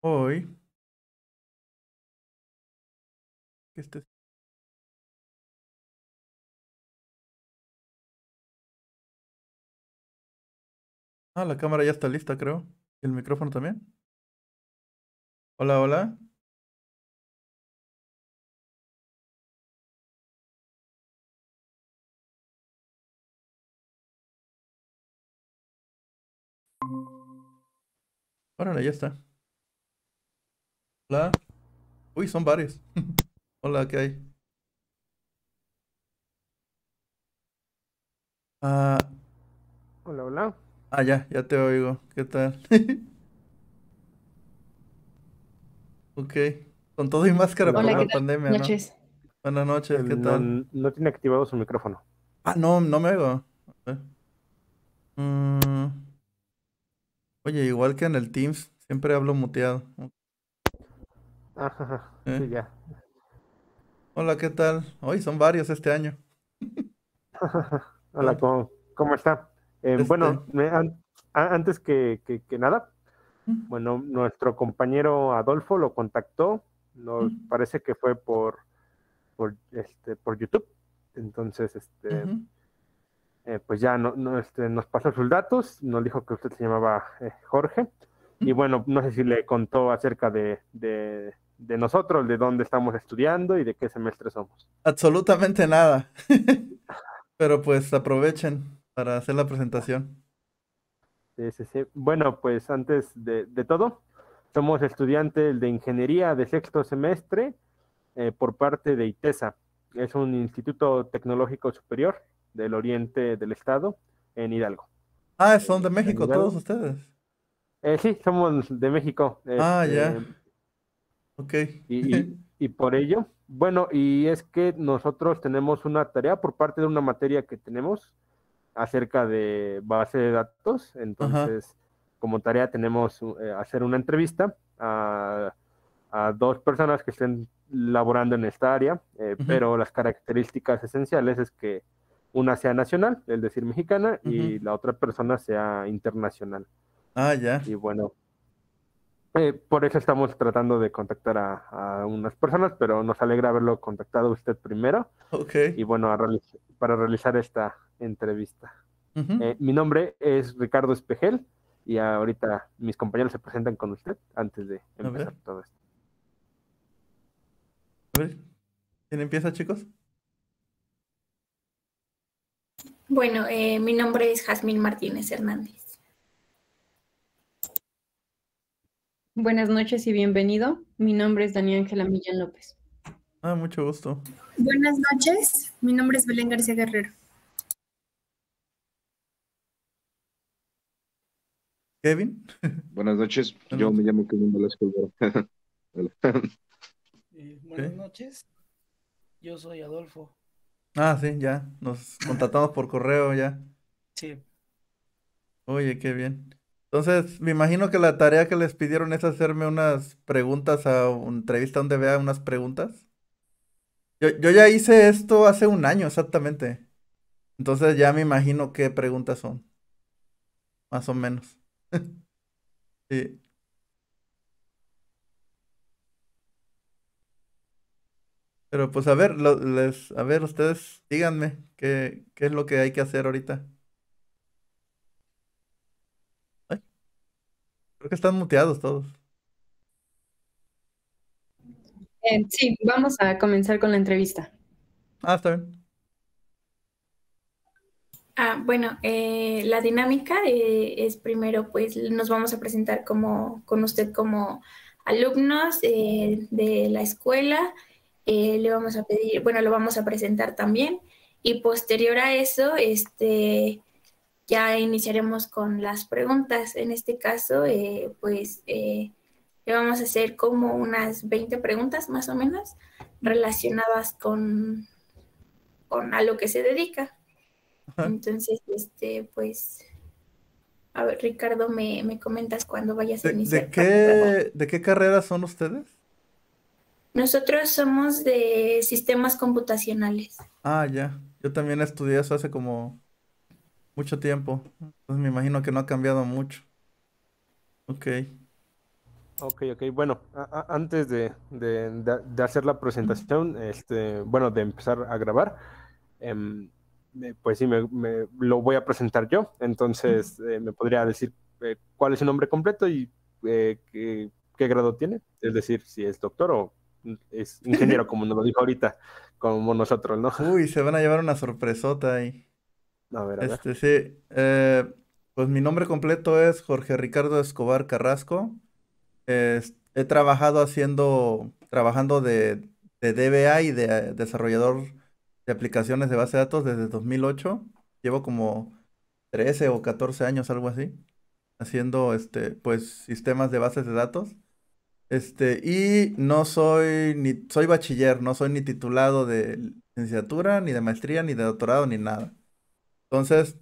hoy. Ah, la cámara ya está lista, creo. ¿Y el micrófono también? Hola, hola. Órale, ya está. Hola. Uy, son varios. Hola, ¿qué hay? Ah. Hola, hola. Ah, ya, ya te oigo. ¿Qué tal? ok. Con todo y máscara para por la pandemia, Buenas noches. Buenas noches, ¿qué tal? No tiene activado su micrófono. Ah, no, no me oigo. A mm. Oye, igual que en el Teams, siempre hablo muteado. Ajá, ¿Eh? ya. Hola, ¿qué tal? Hoy son varios este año. Hola, ¿cómo, está? Eh, este bueno, antes que, nada, bueno, nuestro compañero Adolfo lo contactó, nos parece que fue por, este, por YouTube, entonces, este, eh, pues ya este, nos pasó sus datos, nos dijo que usted se llamaba eh, Jorge, y bueno, no sé si le contó acerca de, nosotros, de dónde estamos estudiando y de qué semestre somos. Absolutamente nada, pero pues aprovechen para hacer la presentación. Bueno, pues antes de, todo, somos estudiantes de ingeniería de sexto semestre eh, por parte de ITESA, es un instituto tecnológico superior del oriente del estado, en Hidalgo. Ah, son eh, de México todos ustedes. Eh, sí, somos de México. ah, este, ya. Ok. Y, por ello, bueno, y es que nosotros tenemos una tarea por parte de una materia que tenemos acerca de base de datos. Entonces, como tarea tenemos eh, hacer una entrevista a, dos personas que estén laborando en esta área, eh, pero las características esenciales es que una sea nacional, es decir, mexicana, y la otra persona sea internacional. Ah, ya. Y bueno, eh, por eso estamos tratando de contactar a, unas personas, pero nos alegra haberlo contactado usted primero. Ok. Y bueno, para realizar esta entrevista. Eh, mi nombre es Ricardo Espejel y ahorita mis compañeros se presentan con usted antes de empezar todo esto. A ver. ¿Quién empieza, chicos? Bueno, eh, mi nombre es Jazmín Martínez Hernández. Buenas noches y bienvenido. Mi nombre es Daniel Ángela Millán López. Ah, mucho gusto. Buenas noches. Mi nombre es Belén García Guerrero. Kevin. Buenas noches. Yo me llamo Kevin Velasco. Eh, buenas noches. Yo soy Adolfo. Ah, sí, ya. Nos contactamos por correo ya. Sí. Oye, qué bien. Entonces, me imagino que la tarea que les pidieron es hacerme unas preguntas a una entrevista donde vea unas preguntas. Yo, yo ya hice esto hace un año exactamente. Entonces ya me imagino qué preguntas son. Más o menos. Sí. Pero pues a ver, les, a ver, ustedes díganme qué, es lo que hay que hacer ahorita. creo que están muteados todos. Eh, sí, vamos a comenzar con la entrevista. Ah, está ah, bueno, eh, la dinámica eh, es primero, pues nos vamos a presentar como, con usted como alumnos de la escuela. Eh, le vamos a pedir, bueno, lo vamos a presentar también y posterior a eso, este, ya iniciaremos con las preguntas. En este caso, eh, pues eh, le vamos a hacer como unas 20 preguntas más o menos relacionadas con, con a lo que se dedica. Entonces, este, pues, a ver, Ricardo, me, comentas cuando vayas a iniciar. qué, ¿De qué carrera son ustedes? Nosotros somos de sistemas computacionales. Ah, ya. Yo también estudié eso hace como mucho tiempo. Entonces me imagino que no ha cambiado mucho. Ok. Ok, ok. Bueno, antes de, hacer la presentación, este, bueno, de empezar a grabar, em, pues sí, me, lo voy a presentar yo. Entonces, eh, me podría decir eh, cuál es su nombre completo y eh, qué grado tiene. Es decir, si es doctor o es ingeniero, como nos lo dijo ahorita, como nosotros, ¿no? Uy, se van a llevar una sorpresota ahí. A ver, este, sí. Eh, pues mi nombre completo es Jorge Ricardo Escobar Carrasco. he trabajado haciendo, trabajando de, de DBA y de eh, desarrollador de aplicaciones de base de datos desde 2008. Llevo como 13 o 14 años, algo así, haciendo este, pues, sistemas de bases de datos. Este, y no soy ni soy bachiller, no soy ni titulado de licenciatura, ni de maestría, ni de doctorado, ni nada. Entonces,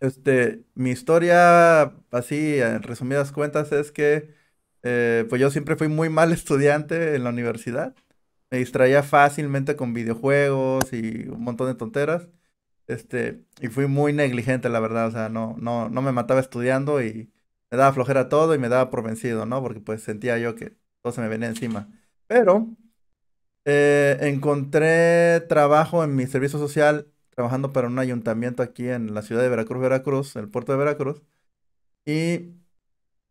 este, mi historia, así, en resumidas cuentas, es que eh, pues yo siempre fui muy mal estudiante en la universidad. Me distraía fácilmente con videojuegos y un montón de tonteras. Este, y fui muy negligente, la verdad. O sea, no, no, no me mataba estudiando y me daba flojera todo y me daba por vencido, ¿no? Porque pues sentía yo que todo se me venía encima. Pero eh, encontré trabajo en mi servicio social trabajando para un ayuntamiento aquí en la ciudad de Veracruz, Veracruz, el puerto de Veracruz. Y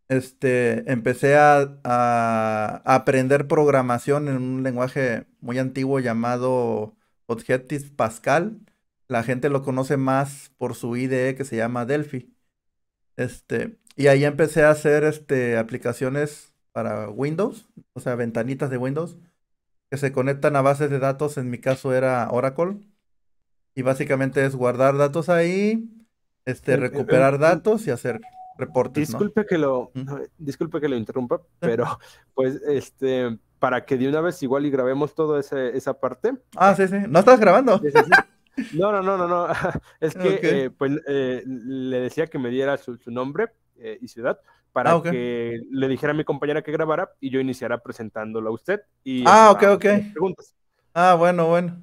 este, empecé a, a aprender programación en un lenguaje muy antiguo llamado Objective Pascal. La gente lo conoce más por su IDE que se llama Delphi. Este, y ahí empecé a hacer este, aplicaciones para Windows, o sea, ventanitas de Windows, que se conectan a bases de datos, en mi caso era Oracle. Y básicamente es guardar datos ahí, este, eh, recuperar datos y hacer reportes. Disculpe que lo, disculpe que lo interrumpa, pero pues este para que de una vez igual y grabemos toda esa parte. Ah, sí, sí. ¿No estás grabando? No, no, no, no, Es que eh, pues eh, le decía que me diera su, su nombre, eh, y ciudad para ah, que le dijera a mi compañera que grabara y yo iniciara presentándolo a usted. Y ah, ok, Preguntas. Ah, bueno, bueno.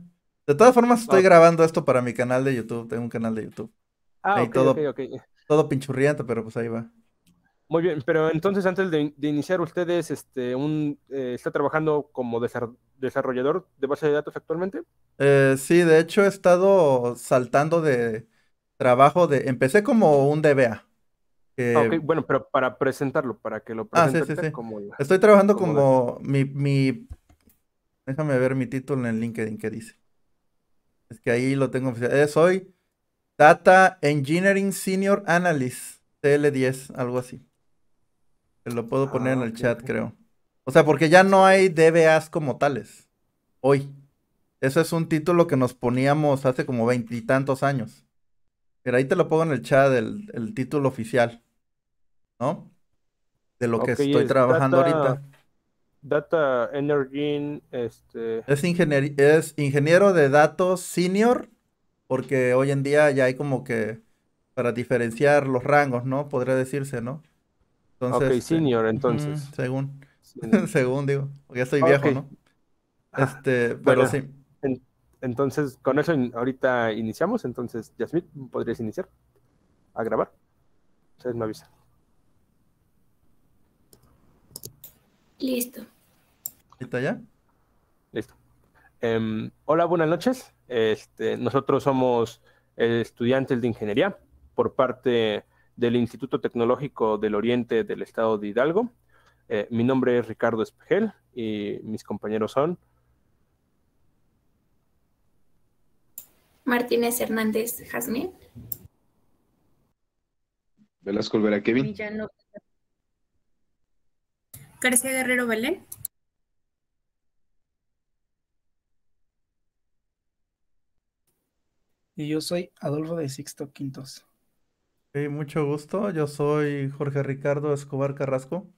De todas formas, estoy ah, grabando esto para mi canal de YouTube. Tengo un canal de YouTube. Ah, ok todo, todo pinchurriante, pero pues ahí va. Muy bien, pero entonces antes de, iniciar, ustedes este, un, eh, está trabajando como desarrollador de base de datos actualmente. Eh, sí, de hecho he estado saltando de trabajo de. Empecé como un DBA, Ah, bueno, pero para presentarlo, para que lo ah, presente. Estoy trabajando como, mi, Déjame ver mi título en LinkedIn que dice. Es que ahí lo tengo oficial. Eh, soy Data Engineering Senior Analyst, TL10, algo así. Te lo puedo poner en ah, el chat, creo. O sea, porque ya no hay DBAs como tales. Hoy. Eso es un título que nos poníamos hace como veintitantos años. Pero ahí te lo pongo en el chat, el título oficial. ¿no? De lo que estoy trabajando ahorita. Data Energy, este... Es, es ingeniero de datos senior, porque hoy en día ya hay como que para diferenciar los rangos, ¿no? Podría decirse, ¿no? Entonces, este, senior, entonces. según. según digo. Ya estoy viejo, ¿no? Ah, este, pero sí. entonces, con eso ahorita iniciamos. Entonces, Yasmith, ¿podrías iniciar a grabar? Se me avisa. Listo. ¿Está ya? Listo. Em, hola, buenas noches. Este, nosotros somos eh, estudiantes de ingeniería por parte del Instituto Tecnológico del Oriente del Estado de Hidalgo. Eh, mi nombre es Ricardo Espejel y mis compañeros son... Martínez Hernández Jazmín. Velasco Olvera Kevin. García Guerrero Belén. Y yo soy Adolfo de Sixto Quintos. mucho gusto, yo soy Jorge Ricardo Escobar Carrasco.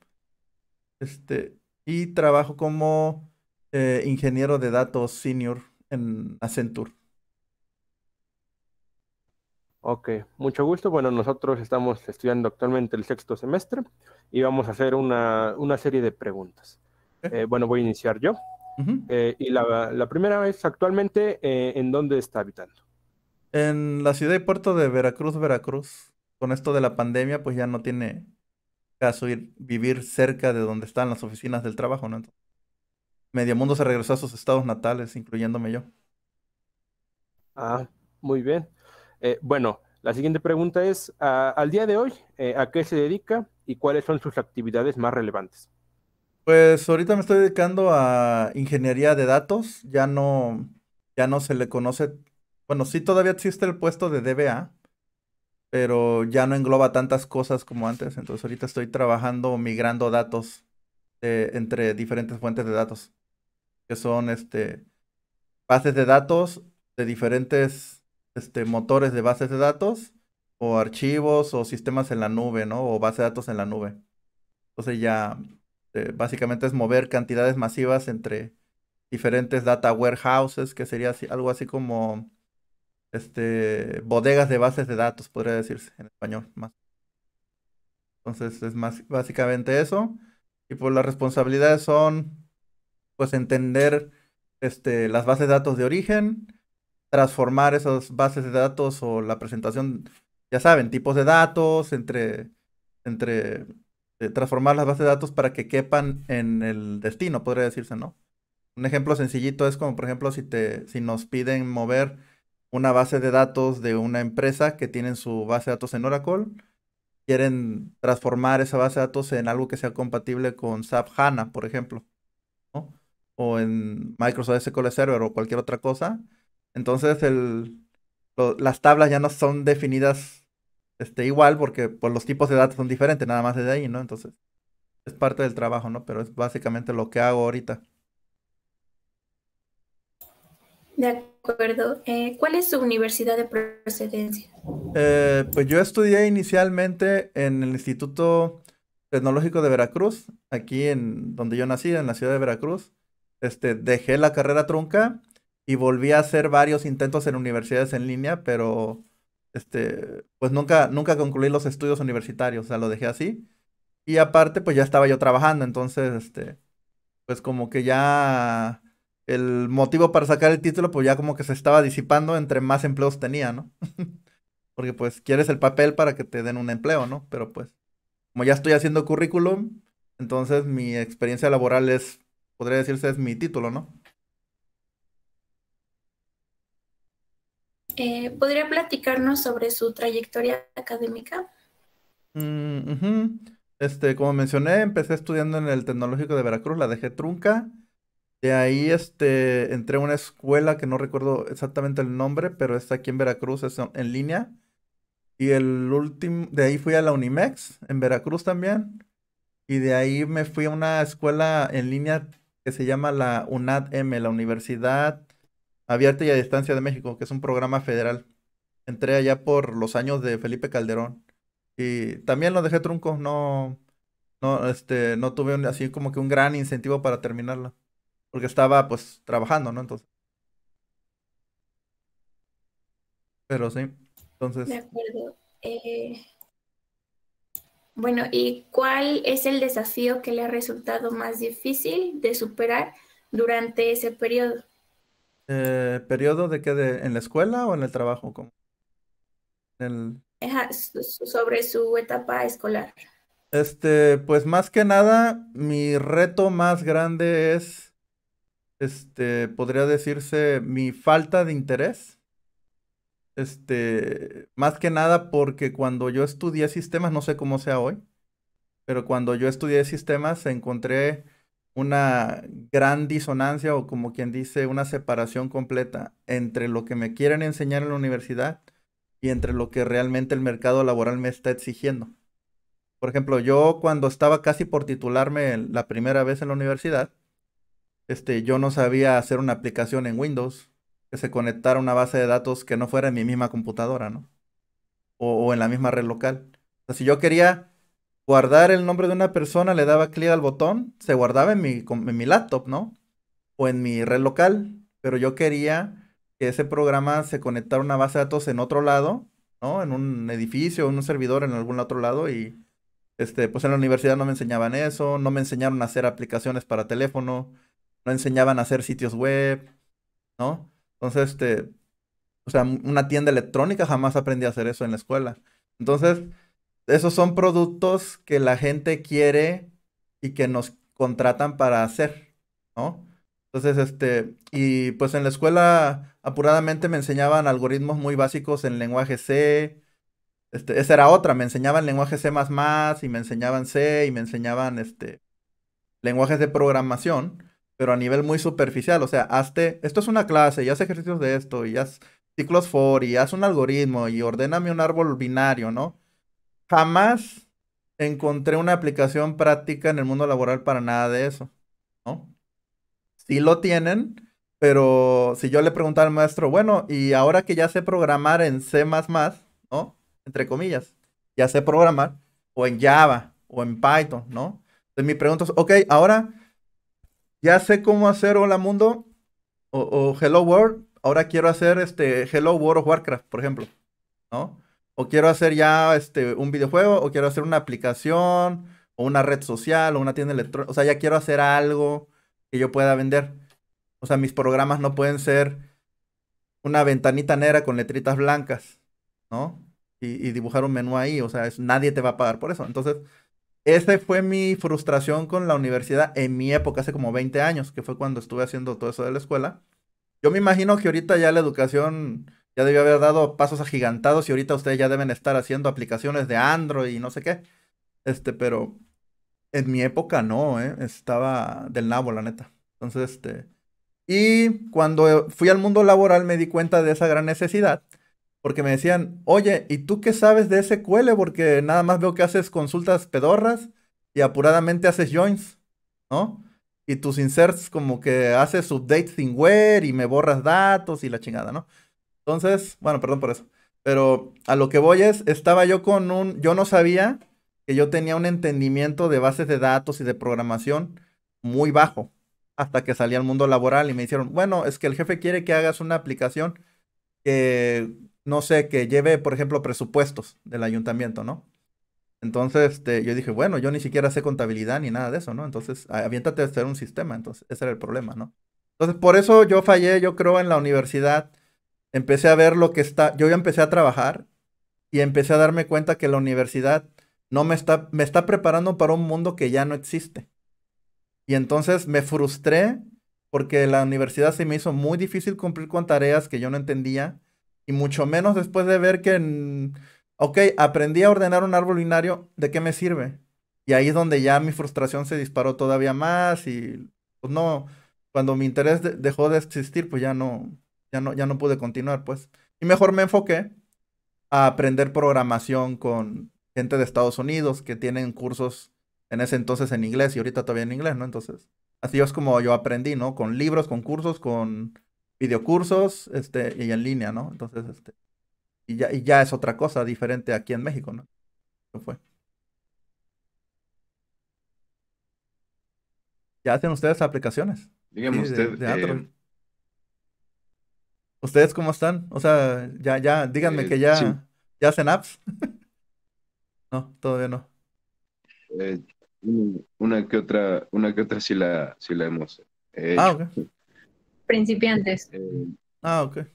Este, y trabajo como eh, ingeniero de datos senior en Accenture. Ok, mucho gusto. Bueno, nosotros estamos estudiando actualmente el sexto semestre y vamos a hacer una, serie de preguntas. Eh, bueno, voy a iniciar yo. Eh, y la, primera es, actualmente, eh, ¿en dónde está habitando? En la ciudad y puerto de Veracruz, Veracruz. Con esto de la pandemia, pues ya no tiene caso ir, vivir cerca de donde están las oficinas del trabajo, ¿no? medio mundo se regresó a sus estados natales, incluyéndome yo. Ah, muy bien. Eh, bueno, la siguiente pregunta es, al día de hoy, eh, ¿a qué se dedica y cuáles son sus actividades más relevantes? Pues ahorita me estoy dedicando a ingeniería de datos, ya no, ya no se le conoce, bueno, sí todavía existe el puesto de DBA, pero ya no engloba tantas cosas como antes, entonces ahorita estoy trabajando migrando datos eh, entre diferentes fuentes de datos, que son este, bases de datos de diferentes este, motores de bases de datos o archivos o sistemas en la nube, ¿no? O base de datos en la nube. Entonces ya eh, básicamente es mover cantidades masivas entre diferentes data warehouses, que sería así, algo así como este, bodegas de bases de datos, podría decirse en español. Más. Entonces es más, básicamente eso. Y pues las responsabilidades son pues entender este, las bases de datos de origen, transformar esas bases de datos o la presentación, ya saben, tipos de datos, entre, entre eh, transformar las bases de datos para que quepan en el destino, podría decirse, ¿no? Un ejemplo sencillito es como, por ejemplo, si, te, si nos piden mover una base de datos de una empresa que tienen su base de datos en Oracle, quieren transformar esa base de datos en algo que sea compatible con SAP HANA, por ejemplo, ¿no? o en Microsoft SQL Server o cualquier otra cosa, entonces el, las tablas ya no son definidas este, igual porque pues, los tipos de datos son diferentes, nada más de ahí, ¿no? Entonces es parte del trabajo, ¿no? Pero es básicamente lo que hago ahorita. De acuerdo. Eh, ¿Cuál es su universidad de procedencia? Eh, pues yo estudié inicialmente en el Instituto Tecnológico de Veracruz, aquí en donde yo nací, en la ciudad de Veracruz. Este, dejé la carrera trunca y volví a hacer varios intentos en universidades en línea, pero este, pues nunca, nunca concluí los estudios universitarios, o sea, lo dejé así. Y aparte, pues ya estaba yo trabajando, entonces, este, pues como que ya el motivo para sacar el título, pues ya como que se estaba disipando entre más empleos tenía, ¿no? Porque pues quieres el papel para que te den un empleo, ¿no? Pero pues, como ya estoy haciendo currículum, entonces mi experiencia laboral es, podría decirse, es mi título, ¿no? Eh, ¿Podría platicarnos sobre su trayectoria académica? Mm, este, como mencioné, empecé estudiando en el Tecnológico de Veracruz, la dejé trunca. De ahí este, entré a una escuela que no recuerdo exactamente el nombre, pero está aquí en Veracruz, es en línea. Y el último, de ahí fui a la Unimex, en Veracruz también. Y de ahí me fui a una escuela en línea que se llama la UNAT-M la Universidad abierta y a distancia de México, que es un programa federal. Entré allá por los años de Felipe Calderón. Y también lo dejé trunco, no, no, este, no tuve así como que un gran incentivo para terminarla. Porque estaba pues trabajando, ¿no? Entonces. Pero sí, entonces. De acuerdo. Eh, bueno, ¿y cuál es el desafío que le ha resultado más difícil de superar durante ese periodo? Eh, ¿Periodo de qué? ¿En la escuela o en el trabajo? sobre su etapa escolar. Este, pues más que nada, mi reto más grande es, este, podría decirse mi falta de interés. Este, más que nada porque cuando yo estudié sistemas, no sé cómo sea hoy, pero cuando yo estudié sistemas encontré una gran disonancia o como quien dice, una separación completa entre lo que me quieren enseñar en la universidad y entre lo que realmente el mercado laboral me está exigiendo. Por ejemplo, yo cuando estaba casi por titularme la primera vez en la universidad, este, yo no sabía hacer una aplicación en Windows que se conectara a una base de datos que no fuera en mi misma computadora, ¿no? O, o en la misma red local. O sea, si yo quería guardar el nombre de una persona, le daba clic al botón, se guardaba en mi, laptop, ¿no? O en mi red local, pero yo quería que ese programa se conectara a una base de datos en otro lado, ¿no? En un edificio, en un servidor, en algún otro lado y... Este, pues en la universidad no me enseñaban eso, no me enseñaron a hacer aplicaciones para teléfono, no enseñaban a hacer sitios web, ¿no? Entonces, este, o sea, una tienda electrónica jamás aprendí a hacer eso en la escuela. Entonces, esos son productos que la gente quiere y que nos contratan para hacer, ¿no? Entonces, este, y pues en la escuela apuradamente me enseñaban algoritmos muy básicos en lenguaje C. Este, esa era otra, me enseñaban lenguaje C++ y me enseñaban C y me enseñaban este lenguajes de programación, pero a nivel muy superficial, o sea, hazte, esto es una clase, y haz ejercicios de esto y haz ciclos for y haz un algoritmo y ordéname un árbol binario, ¿no? jamás encontré una aplicación práctica en el mundo laboral para nada de eso, ¿no? Sí lo tienen, pero si yo le preguntara al maestro, bueno, y ahora que ya sé programar en C++, ¿no? Entre comillas, ya sé programar, o en Java, o en Python, ¿no? Entonces mi pregunta es, ok, ahora ya sé cómo hacer Hola Mundo o, o Hello World, ahora quiero hacer este Hello World of Warcraft, por ejemplo, ¿no? o quiero hacer ya este, un videojuego, o quiero hacer una aplicación, o una red social, o una tienda electrónica, o sea, ya quiero hacer algo que yo pueda vender. O sea, mis programas no pueden ser una ventanita negra con letritas blancas, ¿no? Y, dibujar un menú ahí, o sea, es, nadie te va a pagar por eso. Entonces, esa fue mi frustración con la universidad en mi época, hace como 20 años, que fue cuando estuve haciendo todo eso de la escuela. Yo me imagino que ahorita ya la educación ya debió haber dado pasos agigantados y ahorita ustedes ya deben estar haciendo aplicaciones de Android y no sé qué. Este, pero en mi época no, ¿eh? estaba del nabo, la neta. Entonces, este... Y cuando fui al mundo laboral me di cuenta de esa gran necesidad, porque me decían, oye, ¿y tú qué sabes de SQL? Porque nada más veo que haces consultas pedorras y apuradamente haces joins, ¿no? Y tus inserts como que haces updates sin where y me borras datos y la chingada, ¿no? Entonces, bueno, perdón por eso. Pero a lo que voy es, estaba yo con un, yo no sabía que yo tenía un entendimiento de bases de datos y de programación muy bajo hasta que salí al mundo laboral y me dijeron, bueno, es que el jefe quiere que hagas una aplicación que, no sé, que lleve, por ejemplo, presupuestos del ayuntamiento, ¿no? Entonces, este, yo dije, bueno, yo ni siquiera sé contabilidad ni nada de eso, ¿no? Entonces, aviéntate a hacer un sistema, entonces, ese era el problema, ¿no? Entonces, por eso yo fallé, yo creo, en la universidad empecé a ver lo que está, yo ya empecé a trabajar y empecé a darme cuenta que la universidad no me está, me está preparando para un mundo que ya no existe. Y entonces me frustré porque la universidad se me hizo muy difícil cumplir con tareas que yo no entendía y mucho menos después de ver que, ok, aprendí a ordenar un árbol binario, ¿de qué me sirve? Y ahí es donde ya mi frustración se disparó todavía más y pues no, cuando mi interés dejó de existir, pues ya no, ya no, ya no pude continuar, pues. Y mejor me enfoqué a aprender programación con gente de Estados Unidos que tienen cursos en ese entonces en inglés y ahorita todavía en inglés, ¿no? Entonces, así es como yo aprendí, ¿no? Con libros, con cursos, con videocursos, este, y en línea, ¿no? Entonces, este, y ya, y ya es otra cosa diferente aquí en México, ¿no? Eso fue. ¿Ya hacen ustedes aplicaciones? Díganme ustedes... ¿Ustedes cómo están? O sea, ya, ya, díganme que eh, ya, ya hacen apps. no, todavía no. Eh, una que otra, una que otra sí la, sí la hemos hecho. Ah, ok. Principiantes. Eh, ah, ok.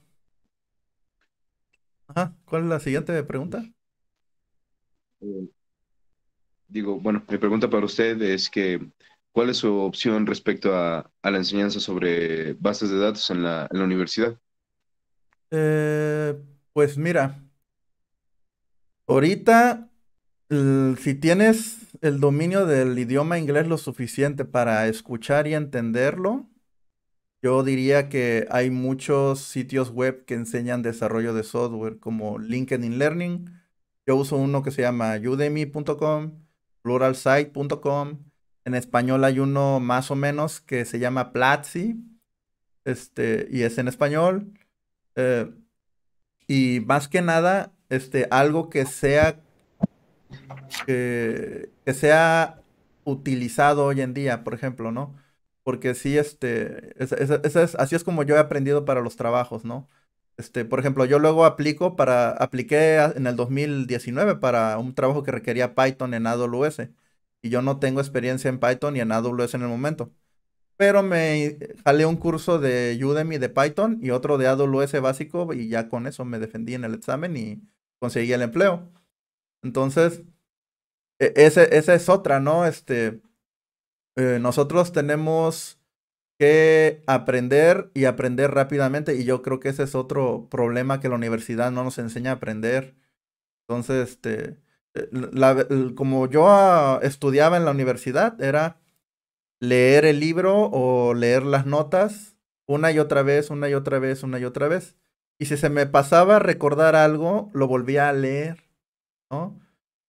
Ajá, ¿cuál es la siguiente pregunta? digo, bueno, mi pregunta para usted es que, ¿cuál es su opción respecto a, la enseñanza sobre bases de datos en la universidad? Eh, pues mira, ahorita si tienes el dominio del idioma inglés lo suficiente para escuchar y entenderlo, yo diría que hay muchos sitios web que enseñan desarrollo de software como LinkedIn Learning. Yo uso uno que se llama udemy.com, pluralsite.com. En español hay uno más o menos que se llama Platzi, este, y es en español. Eh, y más que nada, este, algo que sea, que, sea utilizado hoy en día, por ejemplo, ¿no? Porque sí, este, es, así es como yo he aprendido para los trabajos, ¿no? Este, por ejemplo, yo luego aplico para, apliqué en el 2019 para un trabajo que requería Python en AWS y yo no tengo experiencia en Python y en AWS en el momento. Pero me jalé un curso de Udemy de Python y otro de AWS básico y ya con eso me defendí en el examen y conseguí el empleo. Entonces, e, ese, esa es otra, ¿no? Este, eh, nosotros tenemos que aprender y aprender rápidamente y yo creo que ese es otro problema que la universidad no nos enseña a aprender. Entonces, este, eh, como yo ah, estudiaba en la universidad, era leer el libro o leer las notas una y otra vez, una y otra vez, una y otra vez. Y si se me pasaba recordar algo, lo volvía a leer, ¿no?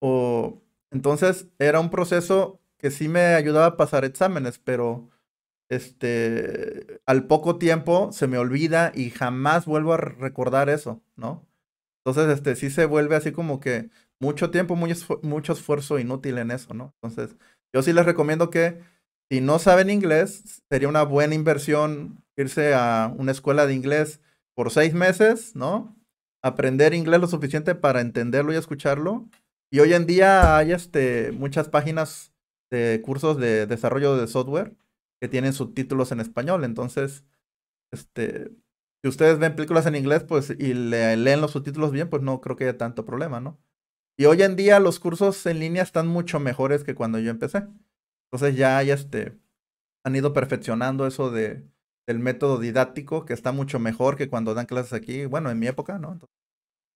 O entonces era un proceso que sí me ayudaba a pasar exámenes, pero este al poco tiempo se me olvida y jamás vuelvo a recordar eso, ¿no? Entonces, este sí se vuelve así como que mucho tiempo, mucho esfuerzo inútil en eso, ¿no? Entonces, yo sí les recomiendo que si no saben inglés, sería una buena inversión irse a una escuela de inglés por seis meses, ¿no? Aprender inglés lo suficiente para entenderlo y escucharlo. Y hoy en día hay este, muchas páginas de cursos de desarrollo de software que tienen subtítulos en español. Entonces, este, si ustedes ven películas en inglés pues, y leen los subtítulos bien, pues no creo que haya tanto problema, ¿no? Y hoy en día los cursos en línea están mucho mejores que cuando yo empecé. Entonces ya, ya este, han ido perfeccionando eso de, del método didáctico, que está mucho mejor que cuando dan clases aquí, bueno, en mi época, ¿no?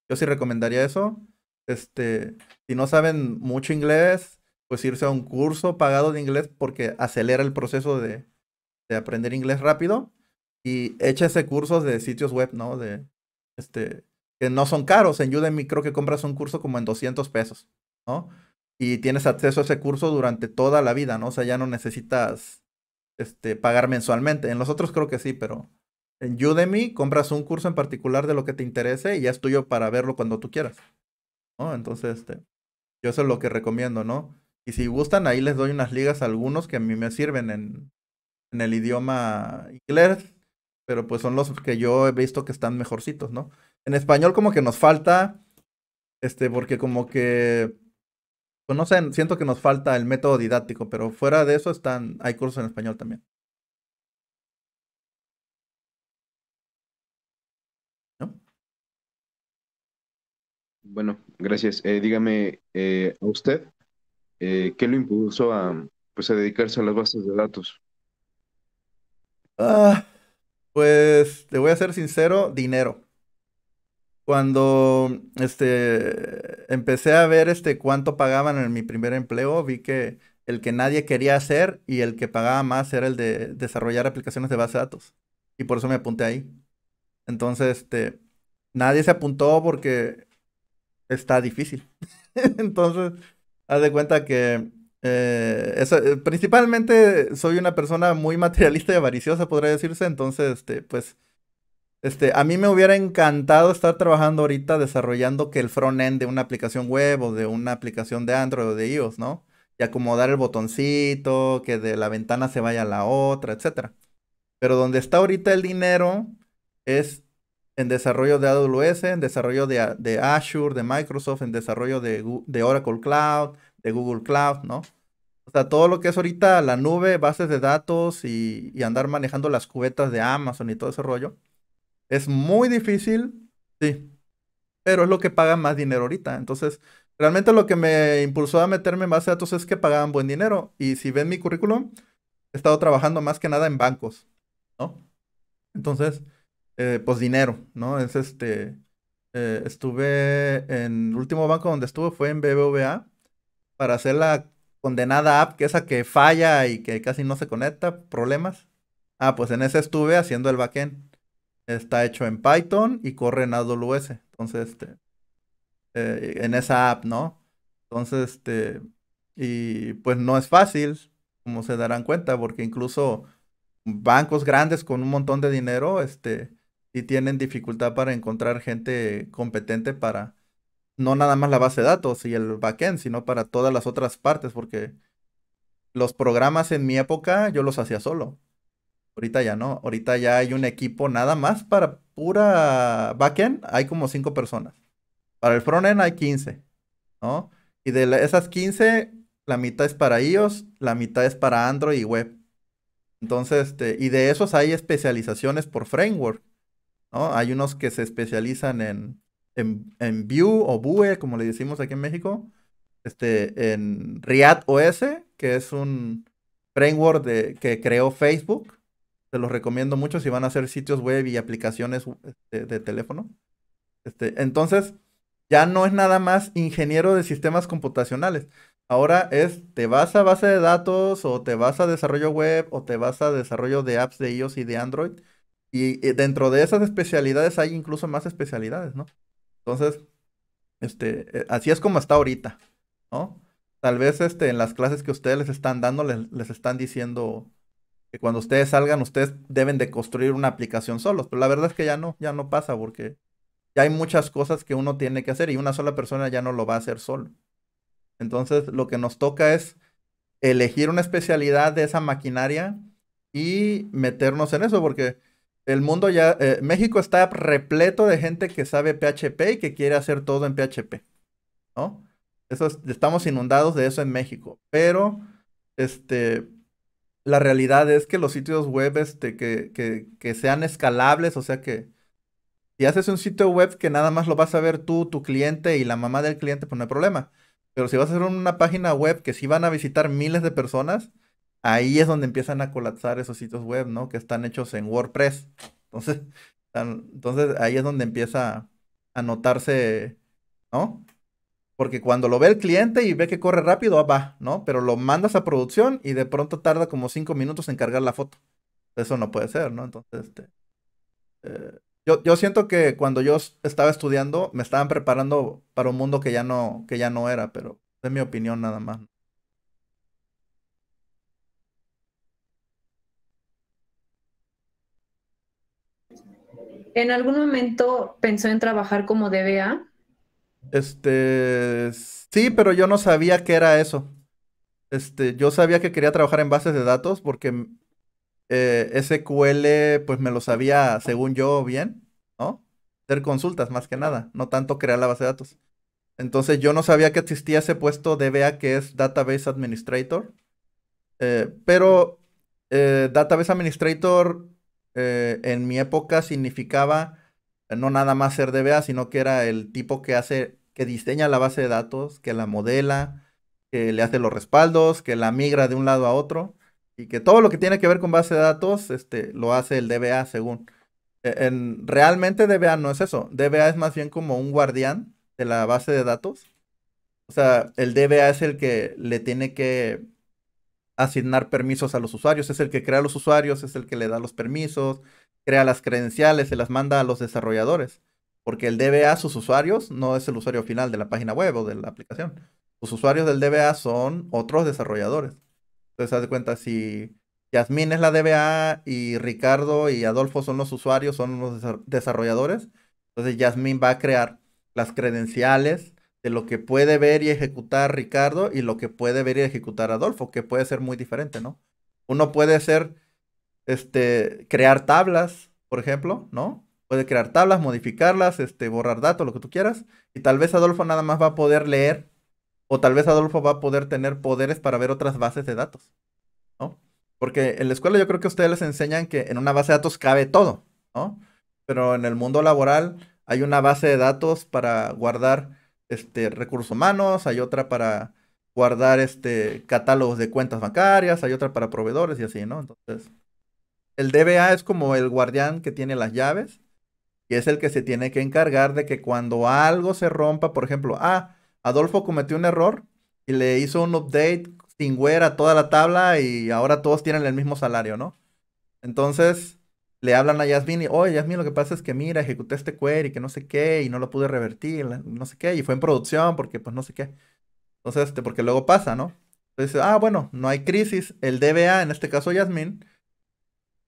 yo sí recomendaría eso. Este, si no saben mucho inglés, pues irse a un curso pagado de inglés porque acelera el proceso de, aprender inglés rápido y échese cursos de sitios web, ¿no? De, este, que no son caros. En Udemy creo que compras un curso como en 200 pesos, ¿no? y tienes acceso a ese curso durante toda la vida, ¿no? O sea, ya no necesitas este, pagar mensualmente. En los otros creo que sí, pero en Udemy compras un curso en particular de lo que te interese y ya es tuyo para verlo cuando tú quieras. ¿No? Entonces, este, yo eso es lo que recomiendo, ¿no? Y si gustan, ahí les doy unas ligas a algunos que a mí me sirven en, en el idioma inglés, pero pues son los que yo he visto que están mejorcitos, ¿no? En español como que nos falta, este, porque como que pues no sé, siento que nos falta el método didáctico, pero fuera de eso están, hay cursos en español también. Bueno, gracias. Eh, dígame eh, a usted, eh, ¿qué lo impulsó pues, a, dedicarse a las bases de datos? Ah, pues le voy a ser sincero, dinero cuando este, empecé a ver este, cuánto pagaban en mi primer empleo, vi que el que nadie quería hacer y el que pagaba más era el de desarrollar aplicaciones de base de datos. Y por eso me apunté ahí. Entonces, este, nadie se apuntó porque está difícil. Entonces, haz de cuenta que eh, eso, eh, principalmente soy una persona muy materialista y avariciosa, podría decirse. Entonces, este, pues este, a mí me hubiera encantado estar trabajando ahorita desarrollando que el front-end de una aplicación web o de una aplicación de Android o de iOS, ¿no? Y acomodar el botoncito, que de la ventana se vaya a la otra, etc. Pero donde está ahorita el dinero es en desarrollo de AWS, en desarrollo de, Azure, de Microsoft, en desarrollo de, Oracle Cloud, de Google Cloud, ¿no? O sea, todo lo que es ahorita la nube, bases de datos y, y andar manejando las cubetas de Amazon y todo ese rollo es muy difícil, sí, pero es lo que pagan más dinero ahorita. Entonces, realmente lo que me impulsó a meterme en base a datos es que pagaban buen dinero. Y si ven mi currículum, he estado trabajando más que nada en bancos, ¿no? Entonces, eh, pues dinero, ¿no? Es este, eh, estuve en el último banco donde estuve fue en BBVA para hacer la condenada app, que esa que falla y que casi no se conecta, problemas. Ah, pues en ese estuve haciendo el backend está hecho en Python y corre en AWS. Entonces, este, eh, en esa app, ¿no? Entonces, este, y pues no es fácil, como se darán cuenta, porque incluso bancos grandes con un montón de dinero, este, y tienen dificultad para encontrar gente competente para no nada más la base de datos y el backend, sino para todas las otras partes, porque los programas en mi época yo los hacía solo. Ahorita ya no, ahorita ya hay un equipo nada más para pura backend, hay como 5 personas. Para el frontend hay 15, ¿no? Y de esas 15, la mitad es para iOS, la mitad es para Android y web. Entonces, este, y de esos hay especializaciones por framework, ¿no? Hay unos que se especializan en, en, en Vue o Vue, como le decimos aquí en México, este, en React OS, que es un framework de, que creó Facebook te los recomiendo mucho si van a hacer sitios web y aplicaciones este, de, teléfono. Este, entonces, ya no es nada más ingeniero de sistemas computacionales. Ahora es, te vas a base de datos o te vas a desarrollo web o te vas a desarrollo de apps de iOS y de Android. Y, dentro de esas especialidades hay incluso más especialidades, ¿no? Entonces, este, eh, así es como está ahorita, ¿no? Tal vez este, en las clases que ustedes les están dando les están diciendo que cuando ustedes salgan, ustedes deben de construir una aplicación solos. Pero la verdad es que ya no, ya no pasa porque ya hay muchas cosas que uno tiene que hacer y una sola persona ya no lo va a hacer solo. Entonces, lo que nos toca es elegir una especialidad de esa maquinaria y meternos en eso, porque el mundo ya, eh, México está repleto de gente que sabe PHP y que quiere hacer todo en PHP, ¿no? estamos inundados de eso en México, pero este, la realidad es que los sitios web este, que, que, que sean escalables, o sea que si haces un sitio web que nada más lo vas a ver tú, tu cliente y la mamá del cliente, pues no hay problema. Pero si vas a hacer una página web que sí van a visitar miles de personas, ahí es donde empiezan a colapsar esos sitios web, ¿no? Que están hechos en WordPress. Entonces, entonces ahí es donde empieza a notarse, ¿no? Porque cuando lo ve el cliente y ve que corre rápido, va, ¿no? Pero lo mandas a producción y de pronto tarda como cinco minutos en cargar la foto. Eso no puede ser, ¿no? Entonces, este, eh, yo, yo, siento que cuando yo estaba estudiando, me estaban preparando para un mundo que ya no, que ya no era, pero es mi opinión nada más. ¿En algún momento pensó en trabajar como DBA? Este, sí, pero yo no sabía qué era eso. Este, yo sabía que quería trabajar en bases de datos porque mm, eh, SQL, pues me lo sabía, según yo, bien, ¿no? Hacer consultas más que nada, no tanto crear la base de datos. Entonces yo no sabía que existía ese puesto DBA que es Database Administrator. Eh, pero eh, Database Administrator en mi época significaba no nada más ser DBA, sino que era el tipo que hace, que diseña la base de datos, que la modela, que le hace los respaldos, que la migra de un lado a otro y que todo lo que tiene que ver con base de datos este, lo hace el DBA según. E, en, realmente DBA no es eso. DBA es más bien como un guardián de la base de datos. O sea, el DBA es el que le tiene que asignar permisos a los usuarios, es el que crea los usuarios, es el que le da los permisos, crea las credenciales, se las manda a los desarrolladores. Porque el DBA, sus usuarios, no es el usuario final de la página web o de la aplicación. sus usuarios del DBA son otros desarrolladores. Entonces, haz de cuenta, si Yasmín es la DBA y Ricardo y Adolfo son los usuarios, son los desarrolladores, entonces Yasmín va a crear las credenciales de lo que puede ver y ejecutar Ricardo y lo que puede ver y ejecutar Adolfo, que puede ser muy diferente, ¿no? Uno puede ser este, crear tablas, por ejemplo, ¿no? Puede crear tablas, modificarlas, este, borrar datos, lo que tú quieras. Y tal vez Adolfo nada más va a poder leer o tal vez Adolfo va a poder tener poderes para ver otras bases de datos, ¿no? Porque en la escuela yo creo que ustedes les enseñan que en una base de datos cabe todo, ¿no? Pero en el mundo laboral hay una base de datos para guardar este, recursos humanos, hay otra para guardar este, catálogos de cuentas bancarias, hay otra para proveedores y así, ¿no? Entonces, el DBA es como el guardián que tiene las llaves y es el que se tiene que encargar de que cuando algo se rompa, por ejemplo, ah, Adolfo cometió un error y le hizo un update sin a toda la tabla y ahora todos tienen el mismo salario, ¿no? Entonces le hablan a Yasmin y, oye, Yasmin, lo que pasa es que mira, ejecuté este query que no sé qué y no lo pude revertir, no sé qué, y fue en producción porque pues no sé qué. Entonces, este, porque luego pasa, ¿no? Entonces, ah, bueno, no hay crisis. El DBA, en este caso Yasmin,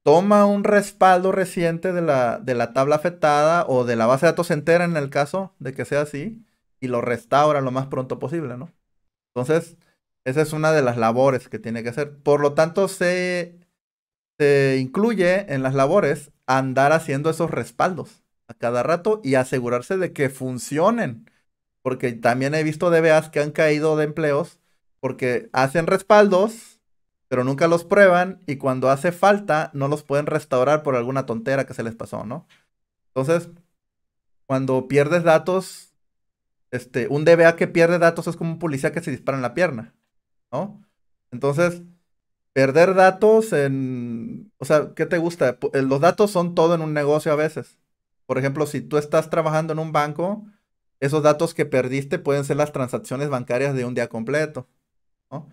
toma un respaldo reciente de la, de la tabla afectada o de la base de datos entera en el caso de que sea así y lo restaura lo más pronto posible, ¿no? Entonces, esa es una de las labores que tiene que hacer. Por lo tanto, se, se incluye en las labores andar haciendo esos respaldos a cada rato y asegurarse de que funcionen. Porque también he visto DBAs que han caído de empleos porque hacen respaldos pero nunca los prueban y cuando hace falta no los pueden restaurar por alguna tontera que se les pasó, ¿no? Entonces, cuando pierdes datos, este, un DBA que pierde datos es como un policía que se dispara en la pierna, ¿no? Entonces, perder datos en, o sea, ¿qué te gusta? Eh, los datos son todo en un negocio a veces. Por ejemplo, si tú estás trabajando en un banco, esos datos que perdiste pueden ser las transacciones bancarias de un día completo, ¿no?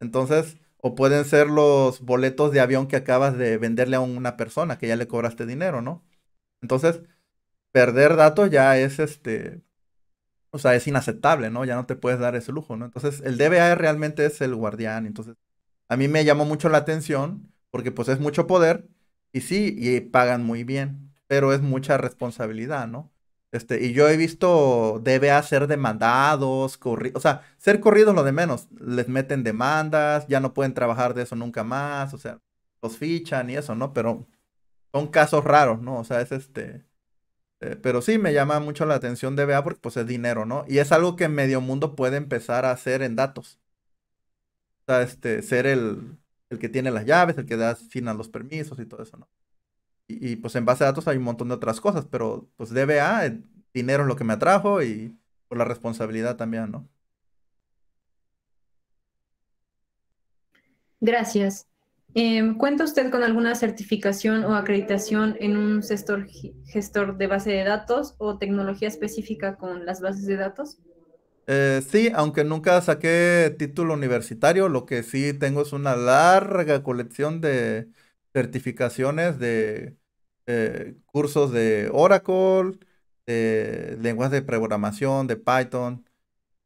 Entonces, o pueden ser los boletos de avión que acabas de venderle a una persona que ya le cobraste dinero, ¿no? Entonces, perder datos ya es este, o sea, es inaceptable, ¿no? Ya no te puedes dar ese lujo, ¿no? Entonces, el DBA realmente es el guardián, entonces, a mí me llamó mucho la atención porque pues es mucho poder y sí, y pagan muy bien, pero es mucha responsabilidad, ¿no? Este, y yo he visto DBA ser demandados, o sea, ser corridos lo de menos. Les meten demandas, ya no pueden trabajar de eso nunca más, o sea, los fichan y eso, ¿no? Pero son casos raros, ¿no? O sea, es este... Eh, pero sí me llama mucho la atención DBA porque pues es dinero, ¿no? Y es algo que medio mundo puede empezar a hacer en datos. O sea, este, ser el, el que tiene las llaves, el que da, fin a los permisos y todo eso, ¿no? Y, pues en base de datos hay un montón de otras cosas, pero pues DBA, eh, dinero es lo que me atrajo y por la responsabilidad también, ¿no? Gracias. Em, ¿Cuenta usted con alguna certificación o acreditación en un gestor, gestor de base de datos o tecnología específica con las bases de datos? Eh, sí, aunque nunca saqué título universitario, lo que sí tengo es una larga colección de certificaciones de eh, cursos de Oracle, de lenguas de programación, de Python,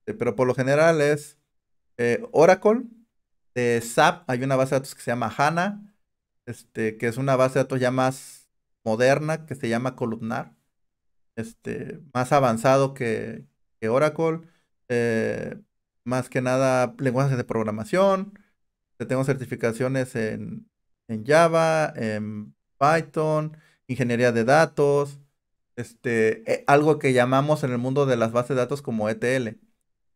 eh, pero por lo general es eh, Oracle, de SAP, hay una base de datos que se llama HANA, este, que es una base de datos ya más moderna, que se llama Columnar, este, más avanzado que, Oracle, más que nada lenguajes de programación, tengo certificaciones en en Java, en Python, ingeniería de datos, este, eh, algo que llamamos en el mundo de las bases de datos como ETL.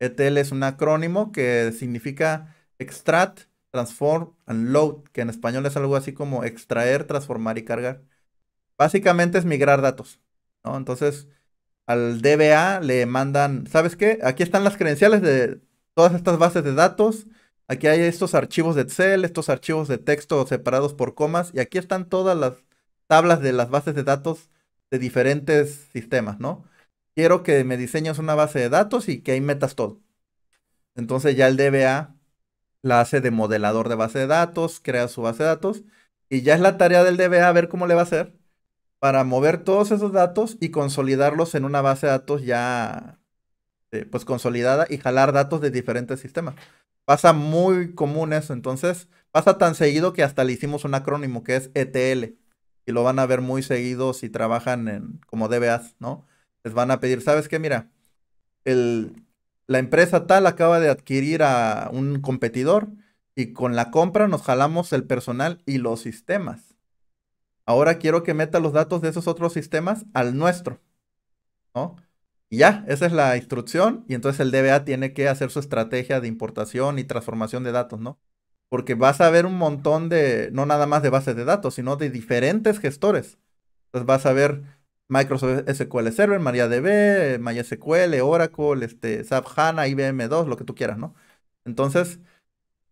ETL es un acrónimo que significa extract, transform and load, que en español es algo así como extraer, transformar y cargar. Básicamente es migrar datos, Entonces, al DBA le mandan, ¿sabes qué? Aquí están las credenciales de todas estas bases de datos, Aquí hay estos archivos de Excel, estos archivos de texto separados por comas, y aquí están todas las tablas de las bases de datos de diferentes sistemas, ¿no? Quiero que me diseñes una base de datos y que ahí metas todo. Entonces ya el DBA la hace de modelador de base de datos, crea su base de datos, y ya es la tarea del DBA ver cómo le va a hacer para mover todos esos datos y consolidarlos en una base de datos ya eh, pues consolidada y jalar datos de diferentes sistemas. Pasa muy común eso, entonces pasa tan seguido que hasta le hicimos un acrónimo que es ETL y lo van a ver muy seguido si trabajan en, como DBAs, ¿no? Les van a pedir, ¿sabes qué? Mira, el, la empresa tal acaba de adquirir a un competidor y con la compra nos jalamos el personal y los sistemas. Ahora quiero que meta los datos de esos otros sistemas al nuestro, ¿no? Y ya, esa es la instrucción. Y entonces el DBA tiene que hacer su estrategia de importación y transformación de datos, ¿no? Porque vas a ver un montón de, no nada más de bases de datos, sino de diferentes gestores. Entonces vas a ver Microsoft SQL Server, MariaDB, eh, MySQL, Oracle, este, SAP HANA, IBM 2, lo que tú quieras, ¿no? Entonces,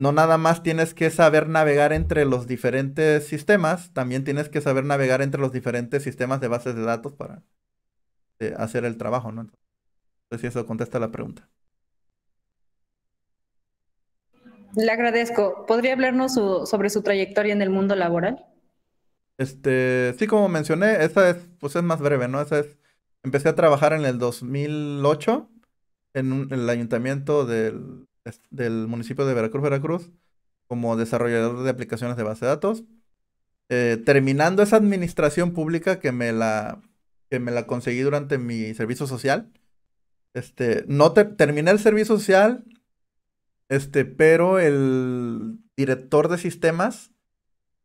no nada más tienes que saber navegar entre los diferentes sistemas, también tienes que saber navegar entre los diferentes sistemas de bases de datos para hacer el trabajo, ¿no? Entonces, si eso contesta la pregunta. Le agradezco. ¿Podría hablarnos sobre su trayectoria en el mundo laboral? Este, sí, como mencioné, esa es, pues es más breve, ¿no? Esa es, empecé a trabajar en el 2008 en, el ayuntamiento del, municipio de Veracruz, Veracruz, como desarrollador de aplicaciones de base de datos. Eh, terminando esa administración pública que me la me la conseguí durante mi servicio social. Este, no te, terminé el servicio social, este, pero el director de sistemas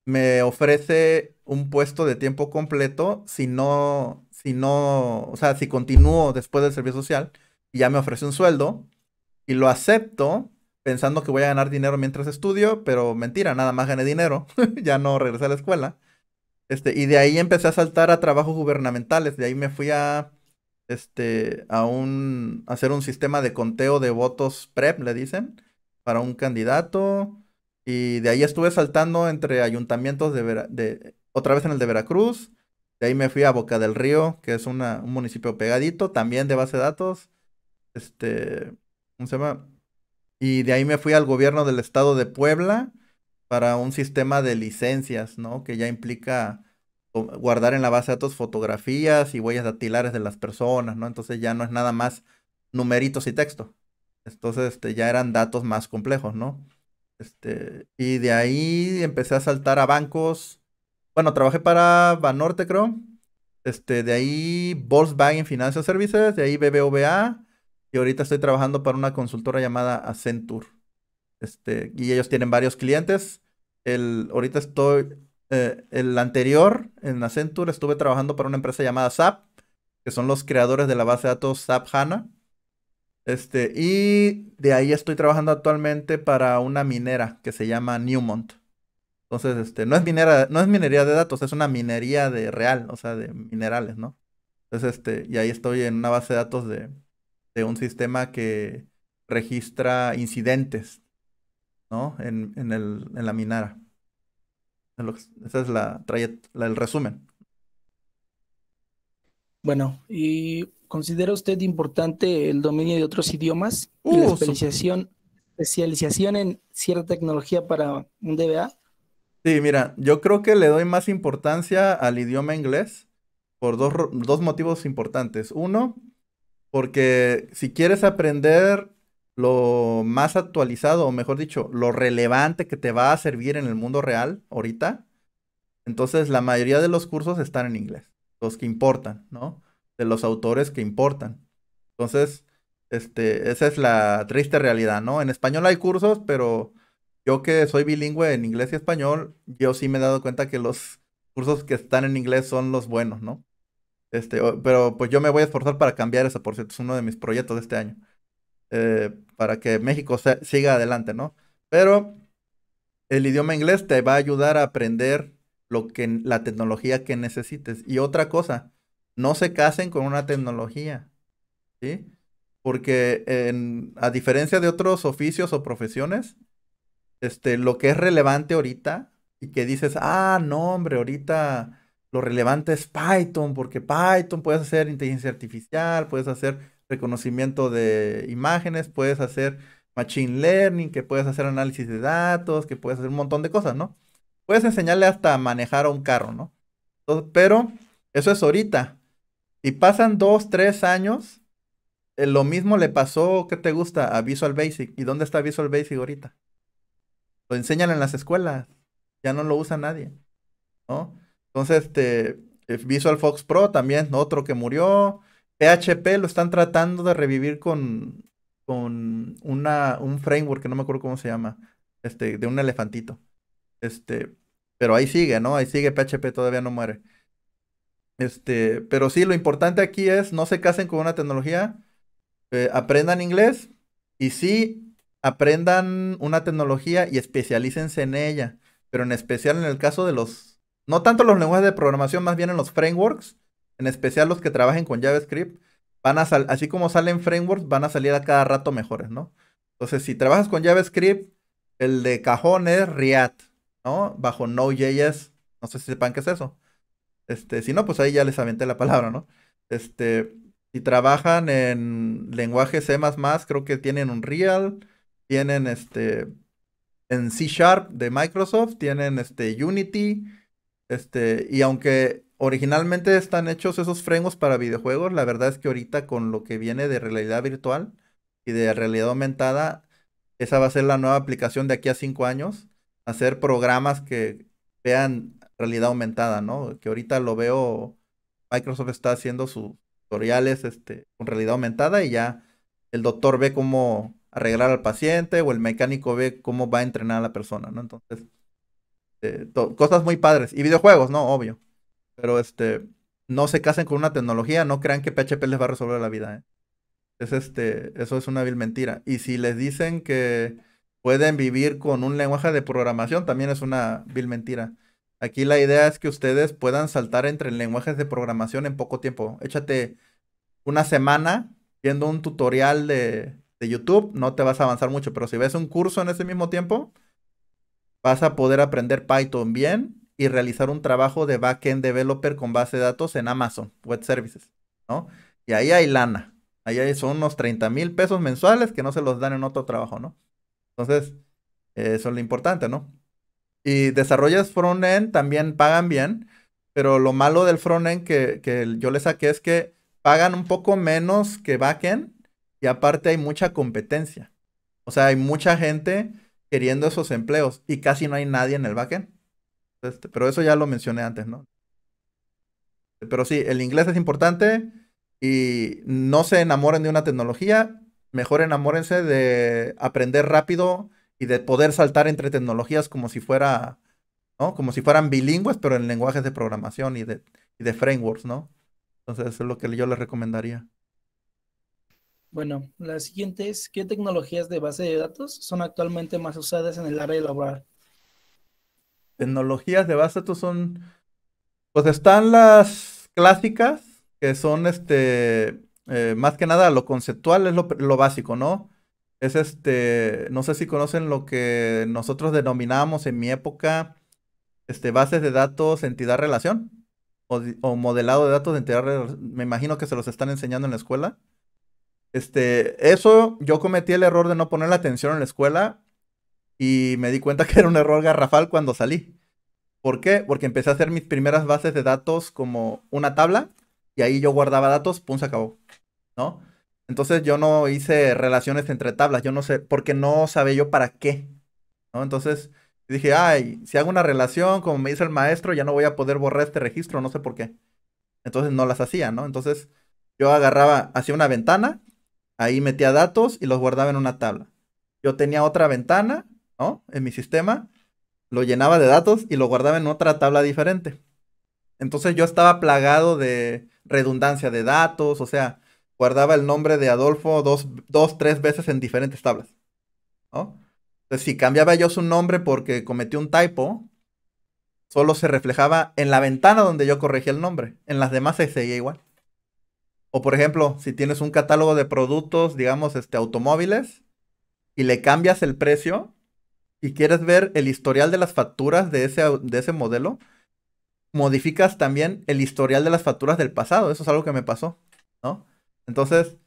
me ofrece un puesto de tiempo completo si no, si no, o sea, si continúo después del servicio social, ya me ofrece un sueldo y lo acepto pensando que voy a ganar dinero mientras estudio, pero mentira, nada más gané dinero, ya no regresé a la escuela. Este, y de ahí empecé a saltar a trabajos gubernamentales. De ahí me fui a, este, a, un, hacer un sistema de conteo de votos PREP, le dicen, para un candidato. Y de ahí estuve saltando entre ayuntamientos de, otra vez en el de Veracruz. De ahí me fui a Boca del Río, que es un municipio pegadito, también de base de datos. Este, se Y de ahí me fui al gobierno del estado de Puebla para un sistema de licencias, ¿no? Que ya implica guardar en la base de datos fotografías y huellas dactilares de las personas, ¿no? Entonces ya no es nada más numeritos y texto. Entonces este, ya eran datos más complejos, ¿no? Este, y de ahí empecé a saltar a bancos. Bueno, trabajé para Banorte, creo. Este, de ahí Volkswagen Financial Services, de ahí BBVA. Y ahorita estoy trabajando para una consultora llamada Accenture. Este, y ellos tienen varios clientes. El, ahorita estoy, eh, el anterior, en Accenture, estuve trabajando para una empresa llamada SAP, que son los creadores de la base de datos SAP HANA. Este, y de ahí estoy trabajando actualmente para una minera que se llama Newmont. Entonces, este, no es minera, no es minería de datos, es una minería de real, o sea, de minerales, ¿no? Entonces, este, y ahí estoy en una base de datos de, de un sistema que registra incidentes ¿no? En, en, el, en la Minara. Esa es la, la, el resumen. Bueno, ¿y considera usted importante el dominio de otros idiomas y la uh, especialización, especialización en cierta tecnología para un DBA? Sí, mira, yo creo que le doy más importancia al idioma inglés por dos, dos motivos importantes. Uno, porque si quieres aprender lo más actualizado, o mejor dicho, lo relevante que te va a servir en el mundo real ahorita. Entonces, la mayoría de los cursos están en inglés, los que importan, ¿no? De los autores que importan. Entonces, este, esa es la triste realidad, ¿no? En español hay cursos, pero yo que soy bilingüe en inglés y español, yo sí me he dado cuenta que los cursos que están en inglés son los buenos, ¿no? Este, pero pues yo me voy a esforzar para cambiar eso, por cierto, es uno de mis proyectos de este año. Eh, para que México siga adelante, ¿no? Pero el idioma inglés te va a ayudar a aprender lo que, la tecnología que necesites. Y otra cosa, no se casen con una tecnología, ¿sí? Porque a diferencia de otros oficios o profesiones, este, lo que es relevante ahorita y que dices, ah, no, hombre, ahorita lo relevante es Python, porque Python puedes hacer inteligencia artificial, puedes hacer reconocimiento de imágenes, puedes hacer machine learning, que puedes hacer análisis de datos, que puedes hacer un montón de cosas, ¿no? Puedes enseñarle hasta manejar a un carro, ¿no? pero eso es ahorita. Si pasan dos, tres años, eh, lo mismo le pasó, ¿qué te gusta? A Visual Basic. ¿Y dónde está Visual Basic ahorita? Lo enseñan en las escuelas. Ya no lo usa nadie, ¿no? Entonces, este, eh, Visual Fox Pro también, otro que murió. PHP lo están tratando de revivir con, un framework que no me acuerdo cómo se llama, este, de un elefantito. Este, pero ahí sigue, ¿no? Ahí sigue PHP, todavía no muere. Este, pero sí, lo importante aquí es no se casen con una tecnología, eh, aprendan inglés y sí, aprendan una tecnología y especialícense en ella, pero en especial en el caso de los, no tanto los lenguajes de programación, más bien en los frameworks en especial los que trabajen con JavaScript, van a así como salen frameworks, van a salir a cada rato mejores, ¿no? Entonces, si trabajas con JavaScript, el de cajón es React, ¿no? Bajo Node.js, no sé si sepan qué es eso. Este, si no, pues ahí ya les aventé la palabra, ¿no? Este, si trabajan en lenguaje C++, creo que tienen un Real, tienen este en C Sharp de Microsoft, tienen este Unity, este, y aunque originalmente están hechos esos frenos para videojuegos. La verdad es que ahorita con lo que viene de realidad virtual y de realidad aumentada, esa va a ser la nueva aplicación de aquí a cinco años. Hacer programas que vean realidad aumentada, ¿no? Que ahorita lo veo, Microsoft está haciendo sus tutoriales este, con realidad aumentada y ya el doctor ve cómo arreglar al paciente o el mecánico ve cómo va a entrenar a la persona, ¿no? Entonces, eh, cosas muy padres. Y videojuegos, ¿no? Obvio. Pero este, no se casen con una tecnología, no crean que PHP les va a resolver la vida. ¿eh? Es este, eso es una vil mentira. Y si les dicen que pueden vivir con un lenguaje de programación, también es una vil mentira. Aquí la idea es que ustedes puedan saltar entre lenguajes de programación en poco tiempo. Échate una semana viendo un tutorial de, de YouTube, no te vas a avanzar mucho, pero si ves un curso en ese mismo tiempo, vas a poder aprender Python bien y realizar un trabajo de backend developer con base de datos en Amazon Web Services, ¿no? Y ahí hay lana. Ahí son unos 30 mil pesos mensuales que no se los dan en otro trabajo, ¿no? Entonces, eh, eso es lo importante, ¿no? Y desarrollas frontend también pagan bien, pero lo malo del frontend que, que yo le saqué es que pagan un poco menos que back-end. y aparte hay mucha competencia. O sea, hay mucha gente queriendo esos empleos y casi no hay nadie en el backend. Este, pero eso ya lo mencioné antes, ¿no? Pero sí, el inglés es importante y no se enamoren de una tecnología, mejor enamórense de aprender rápido y de poder saltar entre tecnologías como si fuera, ¿no? Como si fueran bilingües, pero en lenguajes de programación y de, de frameworks, ¿no? Entonces, eso es lo que yo les recomendaría. Bueno, la siguiente es, ¿qué tecnologías de base de datos son actualmente más usadas en el área de laboral? tecnologías de base, datos son, pues están las clásicas, que son este, eh, más que nada lo conceptual es lo, básico, ¿no? Es este, no sé si conocen lo que nosotros denominábamos en mi época, este, bases de datos, entidad, relación, o, modelado de datos, de entidad, relación. me imagino que se los están enseñando en la escuela. Este, eso yo cometí el error de no poner la atención en la escuela y me di cuenta que era un error garrafal cuando salí. ¿Por qué? Porque empecé a hacer mis primeras bases de datos como una tabla y ahí yo guardaba datos, pum, se acabó, ¿no? Entonces yo no hice relaciones entre tablas, yo no sé, porque no sabía yo para qué, ¿no? Entonces dije, ay, si hago una relación, como me dice el maestro, ya no voy a poder borrar este registro, no sé por qué. Entonces no las hacía, ¿no? Entonces yo agarraba, hacía una ventana, ahí metía datos y los guardaba en una tabla. Yo tenía otra ventana en mi sistema, lo llenaba de datos y lo guardaba en otra tabla diferente. Entonces yo estaba plagado de redundancia de datos, o sea, guardaba el nombre de Adolfo dos, dos tres veces en diferentes tablas, Entonces si cambiaba yo su nombre porque cometí un typo, solo se reflejaba en la ventana donde yo corregía el nombre, en las demás se seguía igual. O por ejemplo, si tienes un catálogo de productos, digamos, este, automóviles, y le cambias el precio, y quieres ver el historial de las facturas de ese, de ese modelo, modificas también el historial de las facturas del pasado. Eso es algo que me pasó, ¿no? Entonces,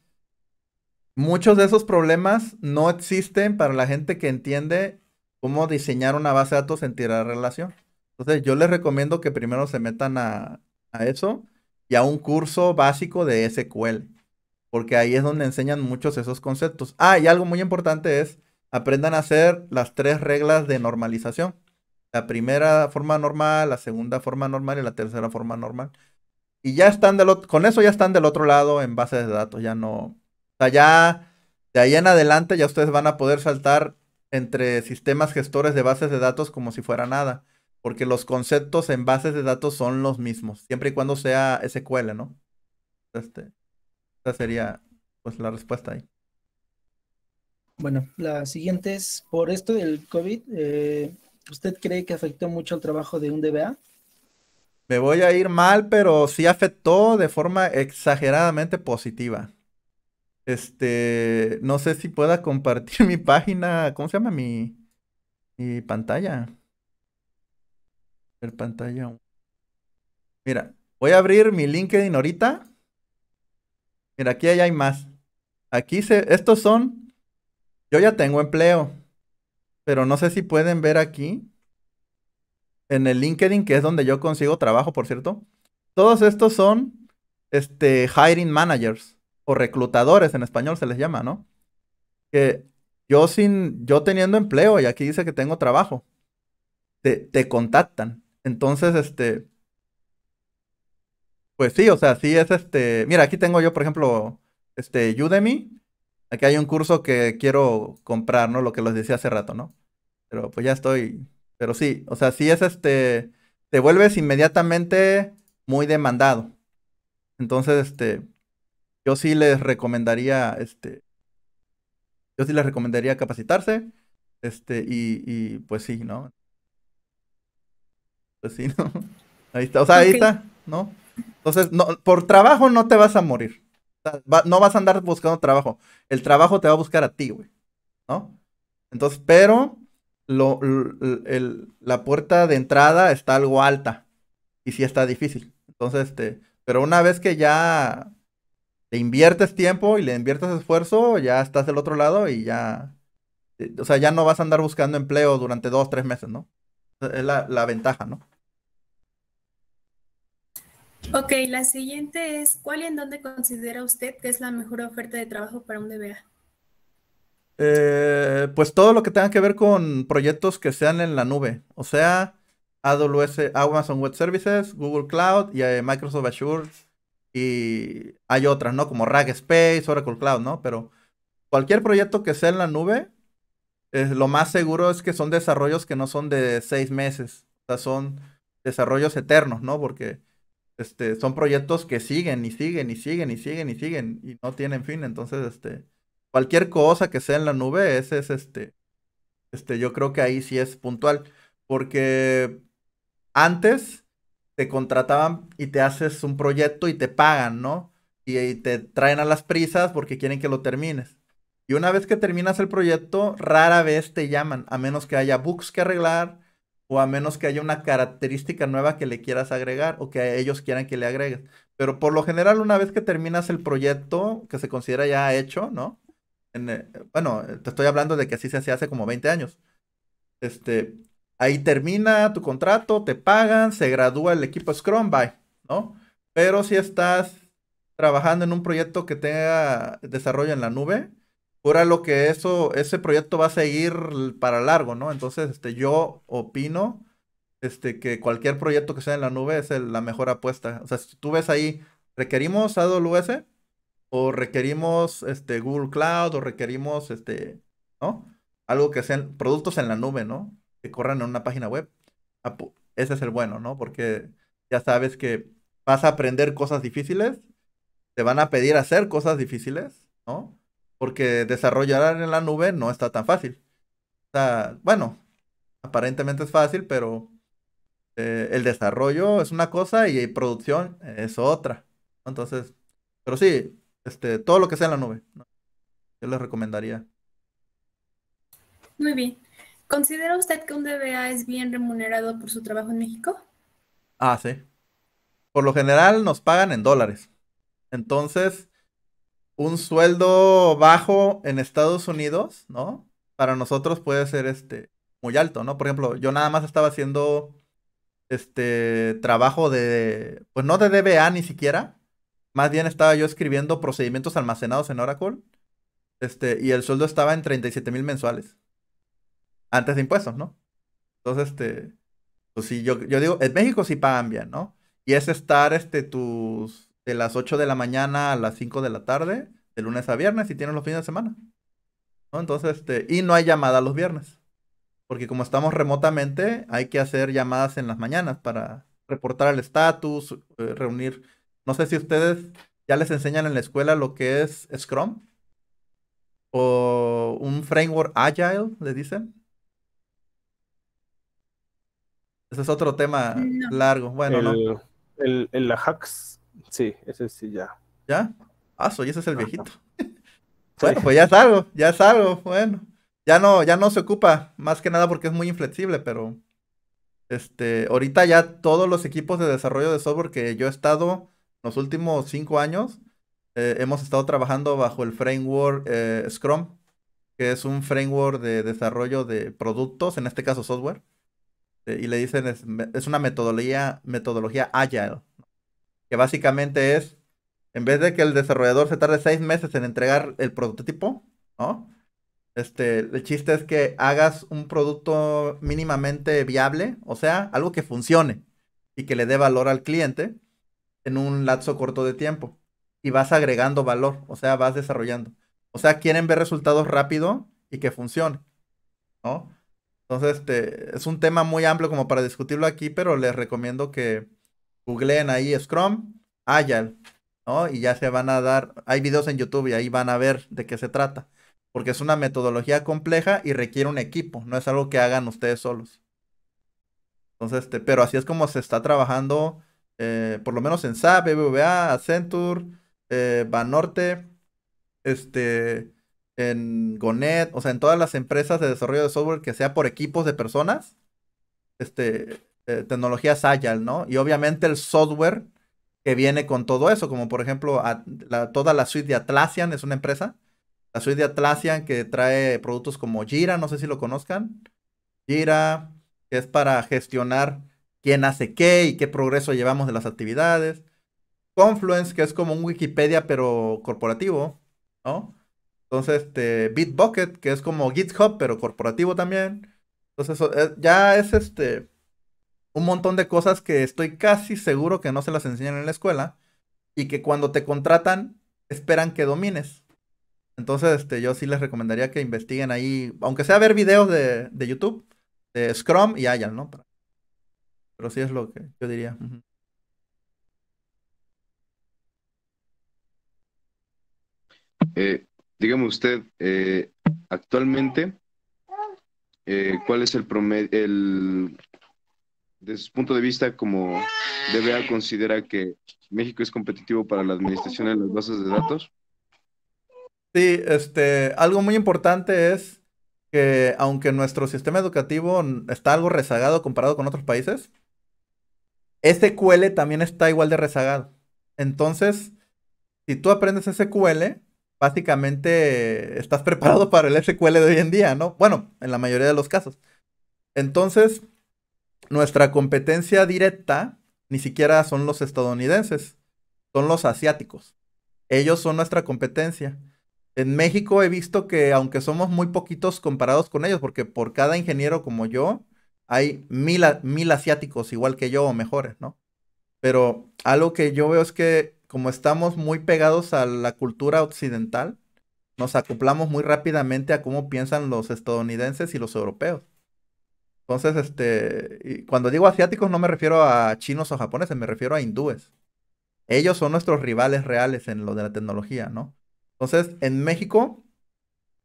muchos de esos problemas no existen para la gente que entiende cómo diseñar una base de datos en tira de relación. Entonces, yo les recomiendo que primero se metan a, a eso y a un curso básico de SQL, porque ahí es donde enseñan muchos esos conceptos. Ah, y algo muy importante es aprendan a hacer las tres reglas de normalización. La primera forma normal, la segunda forma normal y la tercera forma normal. Y ya están del otro, con eso ya están del otro lado en bases de datos, ya no. O sea, ya de ahí en adelante ya ustedes van a poder saltar entre sistemas gestores de bases de datos como si fuera nada, porque los conceptos en bases de datos son los mismos, siempre y cuando sea SQL, ¿no? Este, esa sería pues la respuesta ahí. Bueno, la siguiente es, por esto del COVID, eh, ¿usted cree que afectó mucho el trabajo de un DBA? Me voy a ir mal, pero sí afectó de forma exageradamente positiva. Este, no sé si pueda compartir mi página, ¿cómo se llama mi, mi pantalla? El pantalla. Mira, voy a abrir mi LinkedIn ahorita. Mira, aquí hay más. Aquí se, estos son yo ya tengo empleo, pero no sé si pueden ver aquí, en el LinkedIn, que es donde yo consigo trabajo, por cierto. Todos estos son este, hiring managers o reclutadores en español se les llama, ¿no? Que yo sin, yo teniendo empleo y aquí dice que tengo trabajo, te, te contactan. Entonces, este, pues sí, o sea, sí es este, mira, aquí tengo yo, por ejemplo, este Udemy, Aquí hay un curso que quiero comprar, ¿no? Lo que les decía hace rato, ¿no? Pero pues ya estoy. Pero sí, o sea, sí es este. Te vuelves inmediatamente muy demandado. Entonces, este. Yo sí les recomendaría, este. Yo sí les recomendaría capacitarse. Este, y, pues sí, ¿no? Pues sí, ¿no? Ahí está, o sea, ahí está, ¿no? Entonces, no, por trabajo no te vas a morir no vas a andar buscando trabajo. El trabajo te va a buscar a ti, güey. ¿No? Entonces, pero la puerta de entrada está algo alta. Y sí está difícil. Entonces, este, pero una vez que ya te inviertes tiempo y le inviertes esfuerzo, ya estás del otro lado y ya. Eh, o sea, ya no vas a andar buscando empleo durante dos, tres meses, ¿no? Es la ventaja, ¿no? Ok, la siguiente es, ¿cuál y en dónde considera usted que es la mejor oferta de trabajo para un DBA? Eh, pues todo lo que tenga que ver con proyectos que sean en la nube, o sea, AWS, Amazon Web Services, Google Cloud y eh, Microsoft Azure y hay otras, ¿no? Como Rackspace, Oracle Cloud, ¿no? Pero cualquier proyecto que sea en la nube, eh, lo más seguro es que son desarrollos que no son de seis meses, o sea, son desarrollos eternos, ¿no? Porque este, son proyectos que siguen y siguen y siguen y siguen y siguen y no tienen fin. Entonces, este, cualquier cosa que sea en la nube, ese es este, este, yo creo que ahí sí es puntual. Porque antes te contrataban y te haces un proyecto y te pagan, ¿no? Y, y te traen a las prisas porque quieren que lo termines. Y una vez que terminas el proyecto, rara vez te llaman, a menos que haya bugs que arreglar o a menos que haya una característica nueva que le quieras agregar o que ellos quieran que le agregues. Pero por lo general, una vez que terminas el proyecto que se considera ya hecho, ¿no? En, eh, bueno, te estoy hablando de que así se hacía hace como 20 años. Este, ahí termina tu contrato, te pagan, se gradúa el equipo Scrum by, ¿no? Pero si estás trabajando en un proyecto que tenga desarrollo en la nube, Ahora lo que eso, ese proyecto va a seguir para largo, ¿no? Entonces, este, yo opino este, que cualquier proyecto que sea en la nube es la mejor apuesta. O sea, si tú ves ahí, requerimos AWS o requerimos este, Google Cloud o requerimos, este, ¿no? Algo que sean productos en la nube, ¿no? Que corran en una página web. Ese es el bueno, ¿no? Porque ya sabes que vas a aprender cosas difíciles, te van a pedir hacer cosas difíciles, ¿no? Porque desarrollar en la nube no está tan fácil. O sea, bueno, aparentemente es fácil, pero eh, el desarrollo es una cosa y producción es otra. Entonces, pero sí, este, todo lo que sea en la nube, yo les recomendaría. Muy bien. ¿Considera usted que un DBA es bien remunerado por su trabajo en México? Ah, sí. Por lo general nos pagan en dólares. Entonces, un sueldo bajo en Estados Unidos, ¿no? Para nosotros puede ser este muy alto, ¿no? Por ejemplo, yo nada más estaba haciendo este trabajo de pues no de DBA ni siquiera, más bien estaba yo escribiendo procedimientos almacenados en Oracle. Este, y el sueldo estaba en 37 mil mensuales. Antes de impuestos, ¿no? Entonces, este, pues sí, yo, yo digo, en México sí pagan bien, ¿no? Y es estar, este, tus de las 8 de la mañana a las 5 de la tarde, de lunes a viernes, y tienen los fines de semana. Entonces, este, y no hay llamada los viernes. Porque como estamos remotamente, hay que hacer llamadas en las mañanas para reportar el estatus, eh, reunir. No sé si ustedes ya les enseñan en la escuela lo que es Scrum o un framework agile, le dicen. Ese es otro tema largo. Bueno, el, no. El, la hacks Sí, ese sí ya. ¿Ya? Ah, soy ese es el viejito. bueno, pues ya es algo, ya es algo, bueno. Ya no, ya no se ocupa, más que nada porque es muy inflexible, pero este, ahorita ya todos los equipos de desarrollo de software que yo he estado los últimos cinco años, eh, hemos estado trabajando bajo el framework eh, Scrum, que es un framework de desarrollo de productos, en este caso software. Eh, y le dicen, es, es una metodología, metodología agile que básicamente es, en vez de que el desarrollador se tarde seis meses en entregar el prototipo, ¿no? Este, el chiste es que hagas un producto mínimamente viable, o sea, algo que funcione y que le dé valor al cliente en un lapso corto de tiempo. Y vas agregando valor, o sea, vas desarrollando. O sea, quieren ver resultados rápido y que funcione, ¿no? Entonces, este, es un tema muy amplio como para discutirlo aquí, pero les recomiendo que, googleen ahí Scrum, Agile, ¿no? Y ya se van a dar, hay videos en YouTube y ahí van a ver de qué se trata, porque es una metodología compleja y requiere un equipo, no es algo que hagan ustedes solos. Entonces, este, pero así es como se está trabajando, eh, por lo menos en SAP, BBVA, Accenture, eh, Banorte, este, en Gonet, o sea, en todas las empresas de desarrollo de software que sea por equipos de personas, este, eh, tecnologías Agile, ¿no? Y obviamente el software que viene con todo eso, como por ejemplo toda la suite de Atlassian, es una empresa, la suite de Atlassian que trae productos como Jira, no sé si lo conozcan, Jira, que es para gestionar quién hace qué y qué progreso llevamos de las actividades, Confluence, que es como un Wikipedia pero corporativo, ¿no? Entonces, este, Bitbucket, que es como GitHub pero corporativo también. Entonces, eh, ya es este un montón de cosas que estoy casi seguro que no se las enseñan en la escuela y que cuando te contratan esperan que domines. Entonces, este, yo sí les recomendaría que investiguen ahí, aunque sea ver videos de, YouTube, de Scrum y Agile, ¿no? Pero sí es lo que yo diría. Eh, dígame usted, eh, actualmente, eh, ¿cuál es el promedio, el desde su punto de vista como DBA considera que México es competitivo para la administración de las bases de datos? Sí, este, algo muy importante es que aunque nuestro sistema educativo está algo rezagado comparado con otros países, SQL este también está igual de rezagado. Entonces, si tú aprendes SQL, básicamente estás preparado para el SQL de hoy en día, ¿no? Bueno, en la mayoría de los casos. Entonces, nuestra competencia directa ni siquiera son los estadounidenses, son los asiáticos. Ellos son nuestra competencia. En México he visto que aunque somos muy poquitos comparados con ellos, porque por cada ingeniero como yo, hay mil, mil asiáticos igual que yo o mejores, ¿no? Pero algo que yo veo es que como estamos muy pegados a la cultura occidental, nos acoplamos muy rápidamente a cómo piensan los estadounidenses y los europeos. Entonces, este, cuando digo asiáticos no me refiero a chinos o japoneses, me refiero a hindúes. Ellos son nuestros rivales reales en lo de la tecnología, ¿no? Entonces, en México,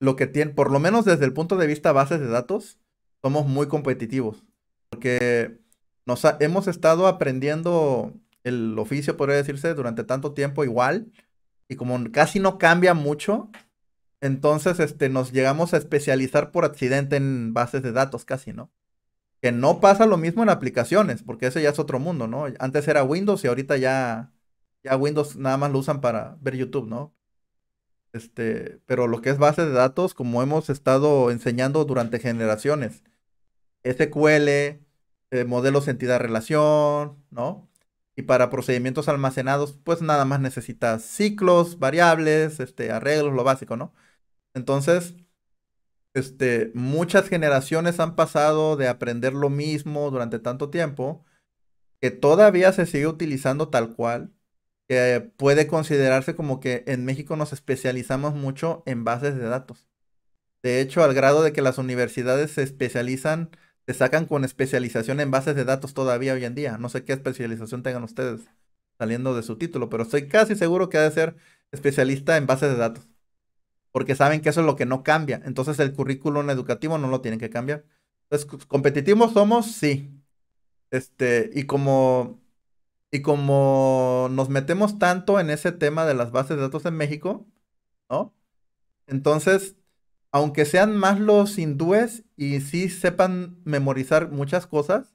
lo que tiene, por lo menos desde el punto de vista bases de datos, somos muy competitivos, porque nos hemos estado aprendiendo el oficio, podría decirse, durante tanto tiempo igual, y como casi no cambia mucho, entonces este, nos llegamos a especializar por accidente en bases de datos, casi, ¿no? Que no pasa lo mismo en aplicaciones, porque ese ya es otro mundo, ¿no? Antes era Windows y ahorita ya, ya Windows nada más lo usan para ver YouTube, ¿no? Este, pero lo que es base de datos, como hemos estado enseñando durante generaciones, SQL, eh, modelos entidad-relación, ¿no? Y para procedimientos almacenados, pues nada más necesitas ciclos, variables, este, arreglos, lo básico, ¿no? Entonces, este, muchas generaciones han pasado de aprender lo mismo durante tanto tiempo que todavía se sigue utilizando tal cual, que puede considerarse como que en México nos especializamos mucho en bases de datos. De hecho, al grado de que las universidades se especializan, se sacan con especialización en bases de datos todavía hoy en día. No sé qué especialización tengan ustedes saliendo de su título, pero estoy casi seguro que ha de ser especialista en bases de datos porque saben que eso es lo que no cambia. Entonces el currículum educativo no lo tienen que cambiar. Entonces, competitivos somos, sí. Este, y como, y como nos metemos tanto en ese tema de las bases de datos en México, ¿no? Entonces, aunque sean más los hindúes y sí sepan memorizar muchas cosas,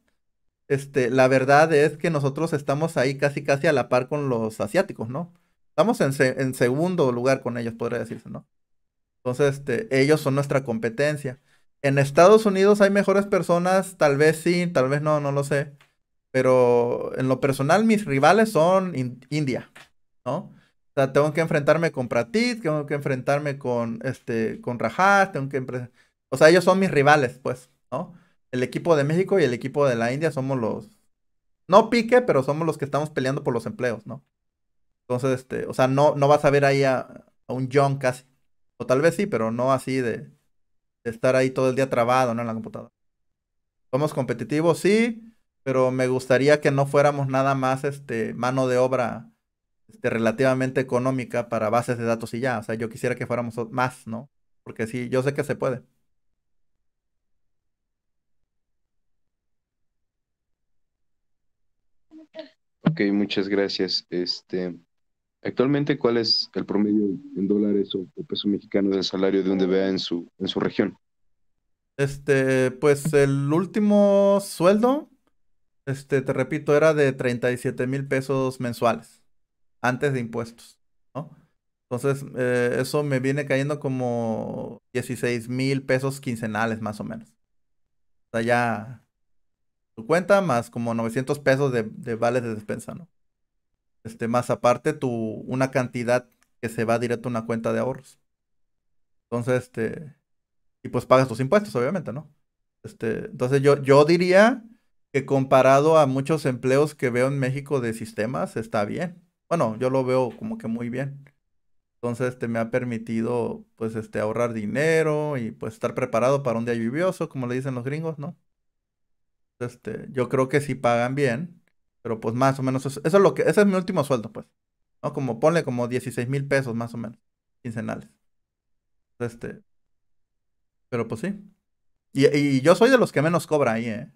este, la verdad es que nosotros estamos ahí casi casi a la par con los asiáticos, ¿no? Estamos en, en segundo lugar con ellos, podría decirse, ¿no? Entonces, este, ellos son nuestra competencia. En Estados Unidos hay mejores personas, tal vez sí, tal vez no, no lo sé. Pero en lo personal, mis rivales son India, ¿no? O sea, tengo que enfrentarme con Pratit, tengo que enfrentarme con, este, con Rajat, tengo que... O sea, ellos son mis rivales, pues, ¿no? El equipo de México y el equipo de la India somos los... No pique, pero somos los que estamos peleando por los empleos, ¿no? Entonces, este, o sea, no, no vas a ver ahí a, a un John casi tal vez sí, pero no así de, estar ahí todo el día trabado, En la computadora. Somos competitivos, sí, pero me gustaría que no fuéramos nada más este, mano de obra este, relativamente económica para bases de datos y ya. O sea, yo quisiera que fuéramos más, ¿no? Porque sí, yo sé que se puede. Ok, muchas gracias. Este, Actualmente, ¿cuál es el promedio en dólares o, peso mexicano del salario de un DBA en su, en su región? Este, pues el último sueldo, este, te repito, era de 37 mil pesos mensuales, antes de impuestos, ¿no? Entonces, eh, eso me viene cayendo como 16 mil pesos quincenales, más o menos. O sea, ya tu cuenta más como 900 pesos de, de vales de despensa, ¿no? Este, más aparte, tu, una cantidad que se va directo a una cuenta de ahorros. Entonces, este, y pues pagas tus impuestos, obviamente, ¿no? Este, entonces yo, yo diría que comparado a muchos empleos que veo en México de sistemas, está bien. Bueno, yo lo veo como que muy bien. Entonces, este, me ha permitido, pues, este, ahorrar dinero y, pues, estar preparado para un día lluvioso, como le dicen los gringos, ¿no? Este, yo creo que si pagan bien, pero pues más o menos, eso, es lo que, ese es mi último sueldo, pues. ¿No? Como ponle como 16 mil pesos más o menos, quincenales. Este. Pero pues sí. Y, yo soy de los que menos cobra ahí, ¿eh?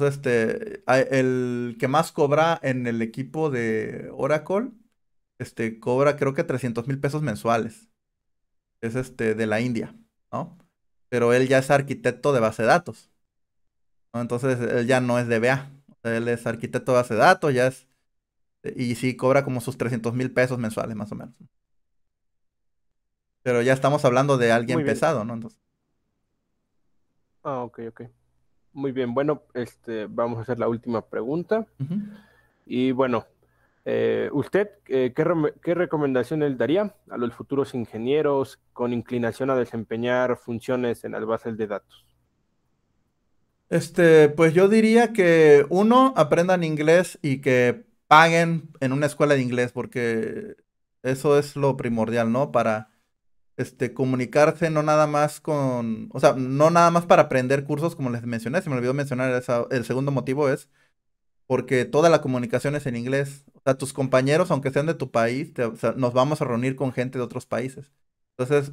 este, el que más cobra en el equipo de Oracle, este, cobra creo que 300 mil pesos mensuales. Es este, de la India, ¿no? Pero él ya es arquitecto de base de datos. Entonces, él ya no es DBA. Él es arquitecto de base datos, ya es. Y sí cobra como sus 300 mil pesos mensuales, más o menos. Pero ya estamos hablando de alguien pesado, ¿no? Ah, ok, ok. Muy bien, bueno, este, vamos a hacer la última pregunta. Y bueno, eh, ¿usted eh, qué, recomendación él daría a los futuros ingenieros con inclinación a desempeñar funciones en las bases de datos? Este, pues yo diría que uno, aprendan inglés y que paguen en una escuela de inglés, porque eso es lo primordial, ¿no? Para este, comunicarse no nada más con, o sea, no nada más para aprender cursos, como les mencioné, se me olvidó mencionar, el segundo motivo es porque toda la comunicación es en inglés. O sea, tus compañeros, aunque sean de tu país, nos vamos a reunir con gente de otros países. Entonces,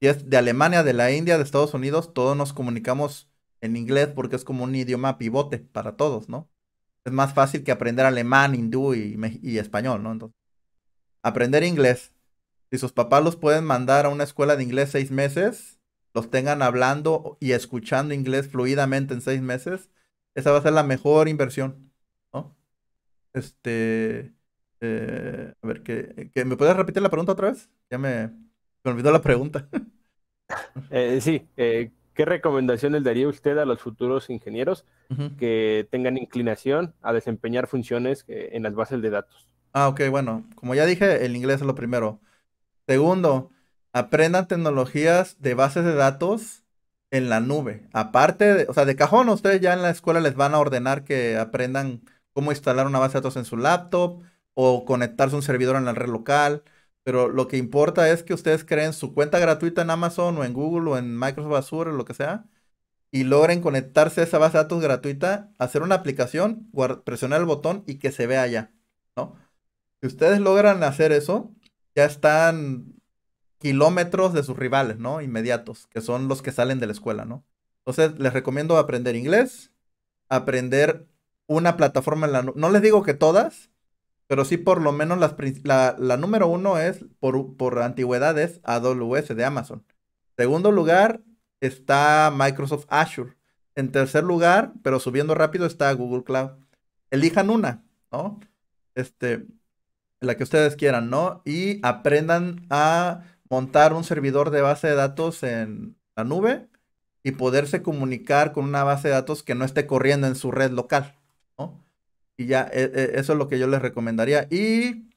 si es de Alemania, de la India, de Estados Unidos, todos nos comunicamos en inglés porque es como un idioma pivote para todos, ¿no? Es más fácil que aprender alemán, hindú y, español, ¿no? Entonces, aprender inglés. Si sus papás los pueden mandar a una escuela de inglés seis meses, los tengan hablando y escuchando inglés fluidamente en seis meses, esa va a ser la mejor inversión, ¿no? Este, eh, a ver, ¿qué, me puedes repetir la pregunta otra vez? Ya me, olvidó la pregunta. Eh, sí, eh, ¿Qué recomendaciones daría usted a los futuros ingenieros que tengan inclinación a desempeñar funciones eh, en las bases de datos? Ah, ok, bueno, como ya dije, el inglés es lo primero. Segundo, aprendan tecnologías de bases de datos en la nube. Aparte, de, o sea, de cajón, ustedes ya en la escuela les van a ordenar que aprendan cómo instalar una base de datos en su laptop o conectarse a un servidor en la red local pero lo que importa es que ustedes creen su cuenta gratuita en Amazon o en Google o en Microsoft Azure o lo que sea y logren conectarse a esa base de datos gratuita, hacer una aplicación, presionar el botón y que se vea allá, ¿no? Si ustedes logran hacer eso, ya están kilómetros de sus rivales, ¿no? Inmediatos, que son los que salen de la escuela, ¿no? Entonces, les recomiendo aprender inglés, aprender una plataforma en la No les digo que todas, pero sí, por lo menos la, número uno es, por, por AWS de Amazon. Segundo lugar está Microsoft Azure. En tercer lugar, pero subiendo rápido, está Google Cloud. Elijan una, ¿no? Este, la que ustedes quieran, ¿no? Y aprendan a montar un servidor de base de datos en la nube y poderse comunicar con una base de datos que no esté corriendo en su red local, ¿no? Y ya, e, e, eso es lo que yo les recomendaría. Y,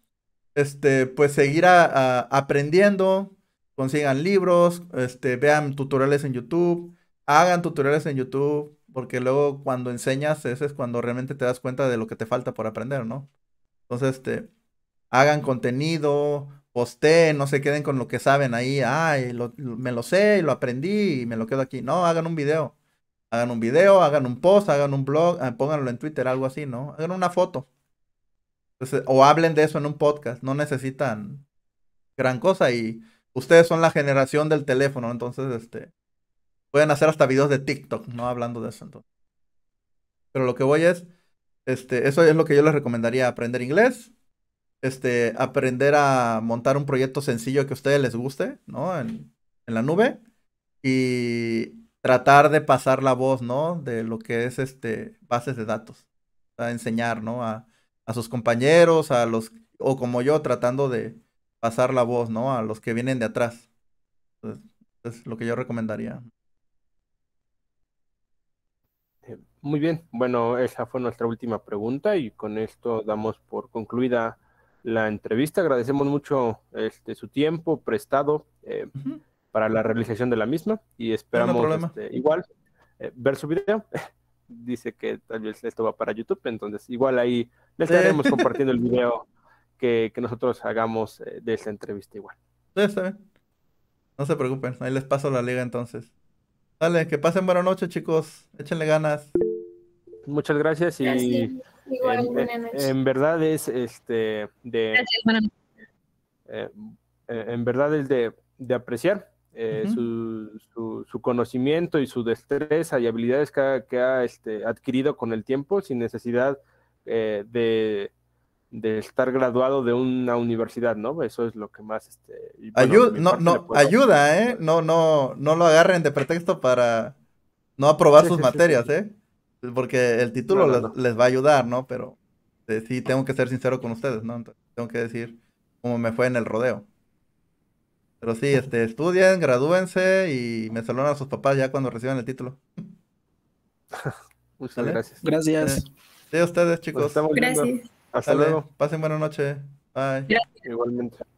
este, pues seguir aprendiendo, consigan libros, este, vean tutoriales en YouTube, hagan tutoriales en YouTube, porque luego cuando enseñas, ese es cuando realmente te das cuenta de lo que te falta por aprender, ¿no? Entonces, este, hagan contenido, posteen, no se queden con lo que saben ahí, ay, me lo sé, lo aprendí y me lo quedo aquí. No, hagan un video hagan un video, hagan un post, hagan un blog, ah, pónganlo en Twitter, algo así, ¿no? Hagan una foto. o hablen de eso en un podcast, no necesitan gran cosa y ustedes son la generación del teléfono, entonces este pueden hacer hasta videos de TikTok, no hablando de eso Pero lo que voy es este, eso es lo que yo les recomendaría, aprender inglés, este, aprender a montar un proyecto sencillo que a ustedes les guste, ¿no? en la nube y tratar de pasar la voz, ¿no? De lo que es este bases de datos. A enseñar, ¿no? A, sus compañeros, a los, o como yo, tratando de pasar la voz, ¿no? A los que vienen de atrás. Entonces, es lo que yo recomendaría. Eh, muy bien, bueno, esa fue nuestra última pregunta y con esto damos por concluida la entrevista. Agradecemos mucho este, su tiempo prestado. Eh, para la realización de la misma y esperamos este, igual eh, ver su video. Dice que tal vez esto va para YouTube, entonces igual ahí les estaremos compartiendo el video que, nosotros hagamos eh, de esta entrevista igual. No se preocupen, ahí les paso la liga entonces. Dale, que pasen buena noche chicos, échenle ganas. Muchas gracias y eh, en, verdad es este de en verdad es de, de apreciar eh, su, conocimiento y su destreza y habilidades que ha, este, adquirido con el tiempo sin necesidad eh, de, estar graduado de una universidad, ¿no? Eso es lo que más... Este, no, ayuda, ¿eh? No, no, no lo agarren de pretexto para no aprobar sus materias, ¿eh? Porque el título les, va a ayudar, ¿no? Pero eh, sí, tengo que ser sincero con ustedes, ¿no? tengo que decir cómo me fue en el rodeo. Pero sí, este, estudien, gradúense y me saludan a sus papás ya cuando reciban el título. Muchas gracias. Gracias. Sí, a ustedes, chicos. gracias. Hasta luego. Pasen buena noche. Bye. Igualmente.